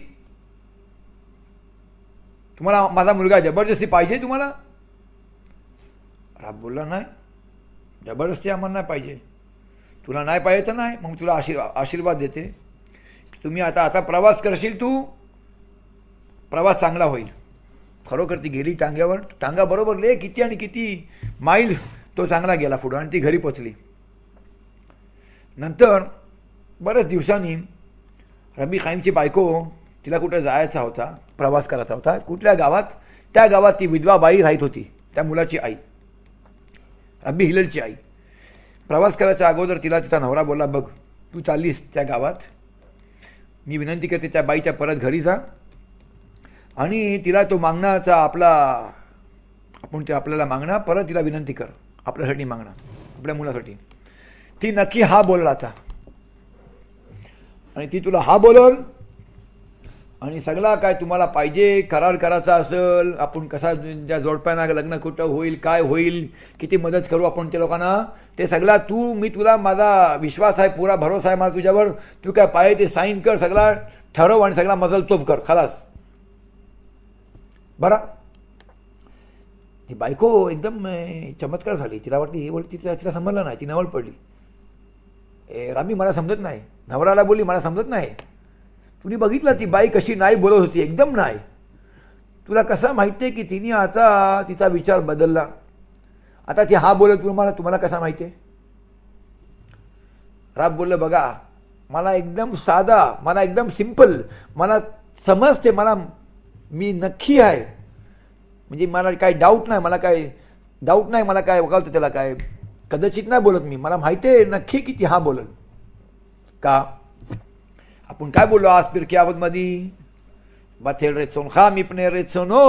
तुम्हाला माझा मुलगा जबरदस्ती पाहिजे तुम्हाला राब बोलला नाही जबरदस्ती आम्हाला नाही पाहिजे तुला नाही पाहिजे तर नाही मग तुला आशीर्वाद आशीर्वाद देते तुम्ही आता आता प्रवास करशील तू प्रवास चांगला होईल खरोखर ती गेली टांग्यावर टांगा बरोबर ले किती आणि किती माईल्स तो चांगला गेला पुढं आणि ती घरी पोचली नंतर बरेच दिवसांनी रबी खाईमची बायको तिला कुठं जायचा होता प्रवास करायचा होता कुठल्या गावात त्या गावात ती विधवा बाई राहत होती त्या मुलाची आई रबी हिललची आई प्रवास करायच्या अगोदर तिला तिचा नवरा बोलला बघ तू चाललीस त्या गावात मी विनंती करते त्या बाईच्या परत घरी जा आणि तिला तो मागण्याचा आपला आपण ते आपल्याला मागणं परत तिला विनंती कर आपल्यासाठी मागणं आपल्या मुलासाठी ती नक्की हा बोलला आता आणि ती तुला हा बोलल आणि सगळा काय तुम्हाला पाहिजे करार करायचा असेल आपण कसा ज्या जोडप्यांना लग्न कुठं होईल काय होईल किती मदत करू आपण त्या लोकांना ते सगळा तू मी तुला माझा विश्वास आहे पुरा भरोसा आहे मला तुझ्यावर तू काय पाहिजे ते साईन कर सगळा ठरव आणि सगळा तोफ कर खलास बरा ती बायको एकदम चमत्कार झाली तिला वाटली हे तिला तिला समजलं नाही ती नवल पडली ए रामी मला समजत नाही नवराला बोलली मला समजत नाही तुम्ही बघितलं ती बाई कशी नाही बोलत होती एकदम नाही तुला कसा माहिती आहे की तिने आता तिचा विचार बदलला आता ती हा बोलत तुम्हाला तुम्हाला कसा माहिती आहे राम बोललं बघा मला एकदम साधा मला एकदम सिंपल मला समजते मला मी नक्की आहे म्हणजे मला काय डाऊट नाही मला काय डाऊट नाही मला काय बघावतं त्याला काय कदाचित नाही बोलत मी मला माहिती आहे नक्की किती हा बोलल का आपण काय बोललो आज पिरकी रे रेचोनखा मिपणे रेचोनो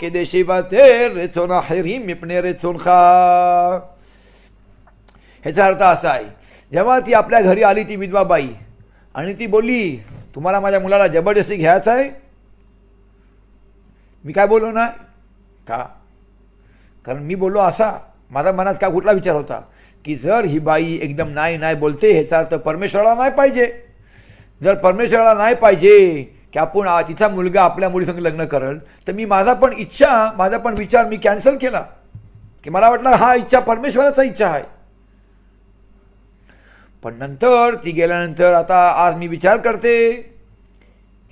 केदेशी बथेल रेचोना हेरी मिपणे रेचोनखा ह्याचा अर्थ असा आहे जेव्हा ती आपल्या घरी आली ती विधवा बाई आणि ती बोलली तुम्हाला माझ्या मुलाला जबरदस्ती घ्यायचं आहे मी काय बोलो ना का कारण मी बोललो असा माझ्या मनात का कुठला विचार होता की जर ही बाई एकदम नाही नाही बोलते ह्याचा अर्थ परमेश्वराला नाही पाहिजे जर परमेश्वराला नाही पाहिजे की आपण तिचा मुलगा आपल्या मुलीसंग लग्न करल तर मी माझा पण इच्छा माझा पण विचार मी कॅन्सल केला की मला वाटलं हा इच्छा परमेश्वराचा इच्छा आहे पण नंतर ती गेल्यानंतर आता आज मी विचार करते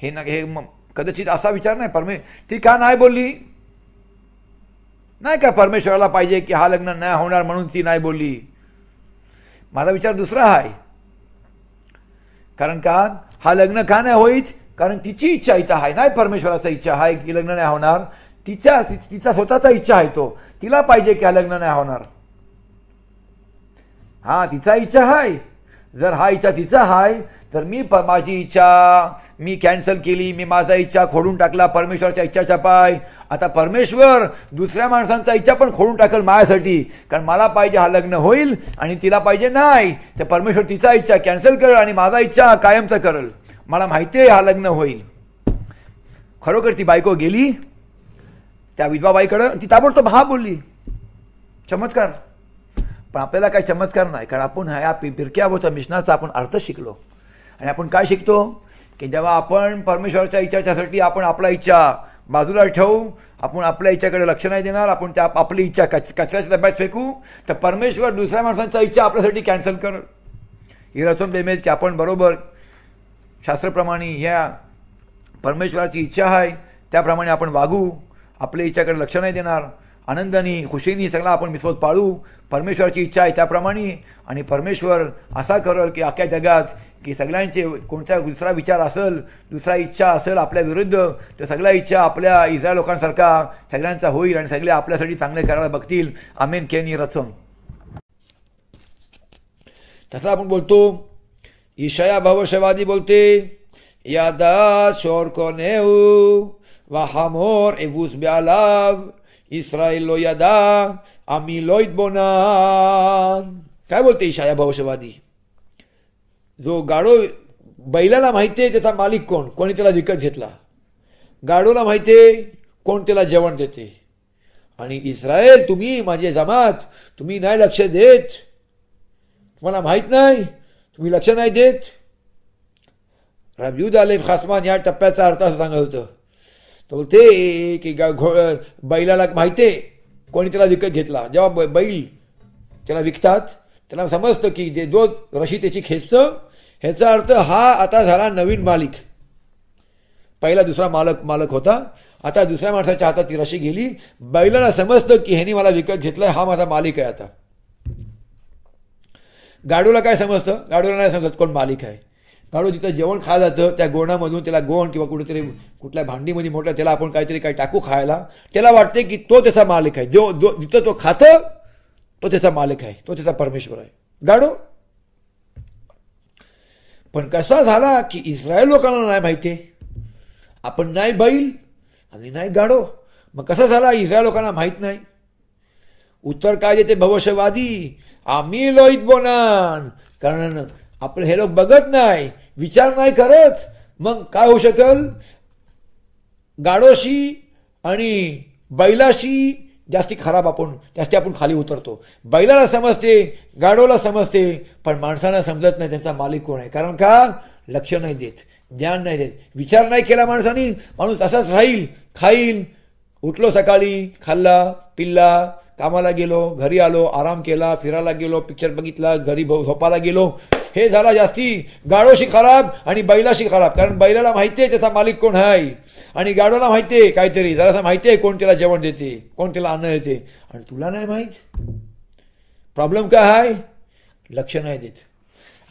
हे ना हे कदाचित असा विचार नाही परमे ती का नाही बोलली नाही का परमेश्वराला पाहिजे की हा लग्न नाही होणार म्हणून ती नाही बोलली माझा विचार दुसरा आहे कारण का हा लग्न का नाही होईच कारण तिची इच्छा इथं आहे नाही परमेश्वराचा इच्छा आहे की लग्न नाही होणार तिच्या तिचा स्वतःचा इच्छा आहे तो तिला पाहिजे की हा लग्न नाही होणार हा तिचा इच्छा आहे जर हा इच्छा तिचा आहे तर मी माझी इच्छा मी कॅन्सल केली मी माझा इच्छा खोडून टाकला परमेश्वराच्या इच्छा छपाय आता परमेश्वर दुसऱ्या माणसांचा इच्छा पण खोडून टाकल माझ्यासाठी कारण मला पाहिजे हा लग्न होईल आणि तिला पाहिजे नाही तर परमेश्वर तिचा इच्छा कॅन्सल करल आणि माझा इच्छा कायमचा करल मला माहिती आहे हा लग्न होईल खरोखर ती बायको गेली त्या विधवा बाईकडं ती ताबडतोब हा बोलली चमत्कार पण आपल्याला काय चमत्कार नाही कारण आपण ह्या फिरक्या मिशनाचा आपण अर्थ शिकलो आणि आपण काय शिकतो की जेव्हा आपण परमेश्वराच्या इच्छाच्यासाठी आपण आपला इच्छा बाजूला ठेवू आपण आपल्या इच्छाकडे लक्ष नाही देणार आपण त्या आपली इच्छा कच कचऱ्याच्या डब्यात फेकू तर परमेश्वर दुसऱ्या माणसांचा इच्छा आपल्यासाठी कॅन्सल कर ही रचून बेमेज की आपण बरोबर शास्त्रप्रमाणे ह्या परमेश्वराची इच्छा आहे त्याप्रमाणे आपण वागू आपल्या इच्छाकडे लक्ष नाही देणार आनंदाने खुशीनी सगळा आपण मिसवत पाळू परमेश्वराची इच्छा आहे त्याप्रमाणे आणि परमेश्वर असा करल की अख्ख्या जगात की सगळ्यांचे कोणता दुसरा विचार असेल दुसरा इच्छा असेल आपल्या विरुद्ध तर सगळ्या इच्छा आपल्या इस्रायल लोकांसारखा सगळ्यांचा होईल आणि सगळे आपल्यासाठी चांगले करायला बघतील आमेन केनी रथम तसा आपण बोलतो ईशया भवशवादी बोलते यादा शोर नेऊ वा एवूस ब्यालाव इस्रायल लो यादा आम्ही लोईत बोना काय बोलते ईशाया भविष्यवादी जो गाडो बैलाला माहिती आहे त्याचा मालिक कोण कोणी त्याला विकत घेतला गाडोला माहिती आहे कोण त्याला जेवण देते आणि इस्रायल तुम्ही माझे जमात तुम्ही नाही लक्ष देत तुम्हाला माहीत नाही तुम्ही लक्ष नाही देत रबयूद आले खासमान या टप्प्याचा अर्थ असं सांगत होतं तो बोलते की गा घो बैलाला माहिती आहे कोणी त्याला विकत घेतला जेव्हा बैल त्याला विकतात त्याला समजतं की जे दोन रशी त्याची खेचतं ह्याचा अर्थ हा आता झाला नवीन मालिक पहिला दुसरा मालक मालक होता आता दुसऱ्या माणसाच्या हातात ती रशी गेली बैलाला समजतं की ह्यानी मला विकत घेतलाय हा माझा मालिक आहे आता गाडूला काय समजतं गाडूला नाही समजत कोण मालिक आहे गाडू जिथं जेवण खायला जातं त्या गोणामधून त्याला गोण किंवा कुठेतरी कुठल्या भांडीमध्ये मोठ्या त्याला आपण काहीतरी काही टाकू खायला त्याला वाटते की तो त्याचा मालिक आहे जो जो जिथं तो खातं तो त्याचा मालिक आहे तो त्याचा परमेश्वर आहे गाडू पण कसा झाला की इस्रायल लोकांना नाही माहिती आपण नाही बैल आणि नाही गाडो मग कसा झाला इस्रायल लोकांना माहीत नाही उत्तर काय देते भविष्यवादी आम्ही लोहित बोनान कारण आपण हे लोक बघत नाही विचार नाही करत मग काय होऊ शकेल गाडोशी आणि बैलाशी जास्ती खराब आपण जास्ती आपण खाली उतरतो बैलाला समजते गाडोला समजते पण माणसांना समजत नाही त्यांचा मालिक कोण आहे कारण का लक्ष नाही देत ज्ञान नाही देत विचार नाही केला माणसाने माणूस असाच राहील खाईल उठलो सकाळी खाल्ला पिल्ला कामाला गेलो घरी आलो आराम केला फिरायला गेलो पिक्चर बघितला घरी झोपायला गेलो हे झाला जास्ती गाडोशी खराब आणि बैलाशी खराब कारण बैलाला माहिती आहे त्याचा मालिक कोण आहे आणि गाडोला माहिती आहे काहीतरी जरासं माहिती आहे कोण तिला जेवण देते कोण त्याला अन्न देते आणि तुला नाही माहीत प्रॉब्लेम काय आहे लक्ष नाही देत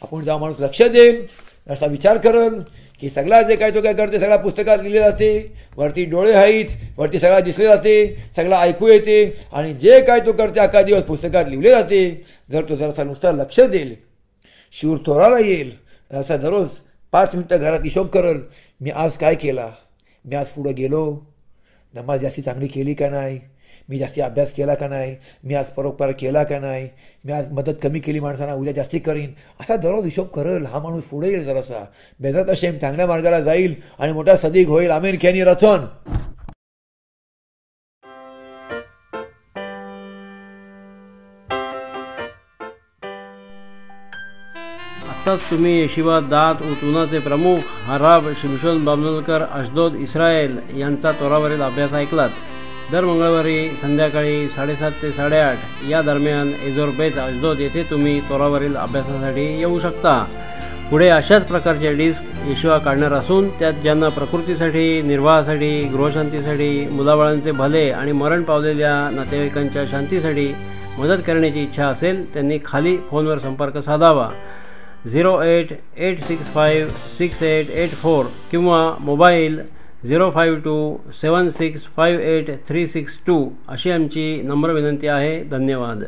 आपण जेव्हा माणूस लक्ष देईल असा विचार करल की सगळा जे काय तो काय करते सगळ्या पुस्तकात लिहिले जाते वरती डोळे आहेत वरती सगळा दिसले जाते सगळा ऐकू येते आणि जे काय तो करते अका दिवस पुस्तकात लिहिले जाते जर तो जरासा नुसता लक्ष देईल शूर तोराला येईल असा दररोज पाच मिनटं घरात हिशोब करल मी आज काय केला मी आज पुढं गेलो नमाज जास्ती चांगली केली का नाही मी जास्ती अभ्यास केला का नाही मी आज परोपकार केला का नाही मी आज मदत कमी केली माणसांना उद्या जास्ती करीन असा दररोज हिशोब करल हा माणूस पुढे येईल जरासा बेजात असेम चांगल्या मार्गाला जाईल आणि मोठा सदिग होईल आमेन खेनी रचन आत्ताच तुम्ही येशिवा दात उतुनाचे प्रमुख हराब शिमशोन बामनलकर अशदोद इस्रायल यांचा तोरावरील अभ्यास ऐकलात दर मंगळवारी संध्याकाळी साडेसात ते साडेआठ या दरम्यान एझोर अशदोद येथे तुम्ही तोरावरील अभ्यासासाठी येऊ शकता पुढे अशाच प्रकारचे डिस्क येशिवा काढणार असून त्यात ज्यांना प्रकृतीसाठी निर्वाहासाठी गृहशांतीसाठी मुलाबाळांचे भले आणि मरण पावलेल्या नातेवाईकांच्या शांतीसाठी मदत करण्याची इच्छा असेल त्यांनी खाली फोनवर संपर्क साधावा zero eight eight six five six eight eight four किंवा mobile zero five two seven six five eight three six two अशी आमची नम्र विनंती आहे धन्यवाद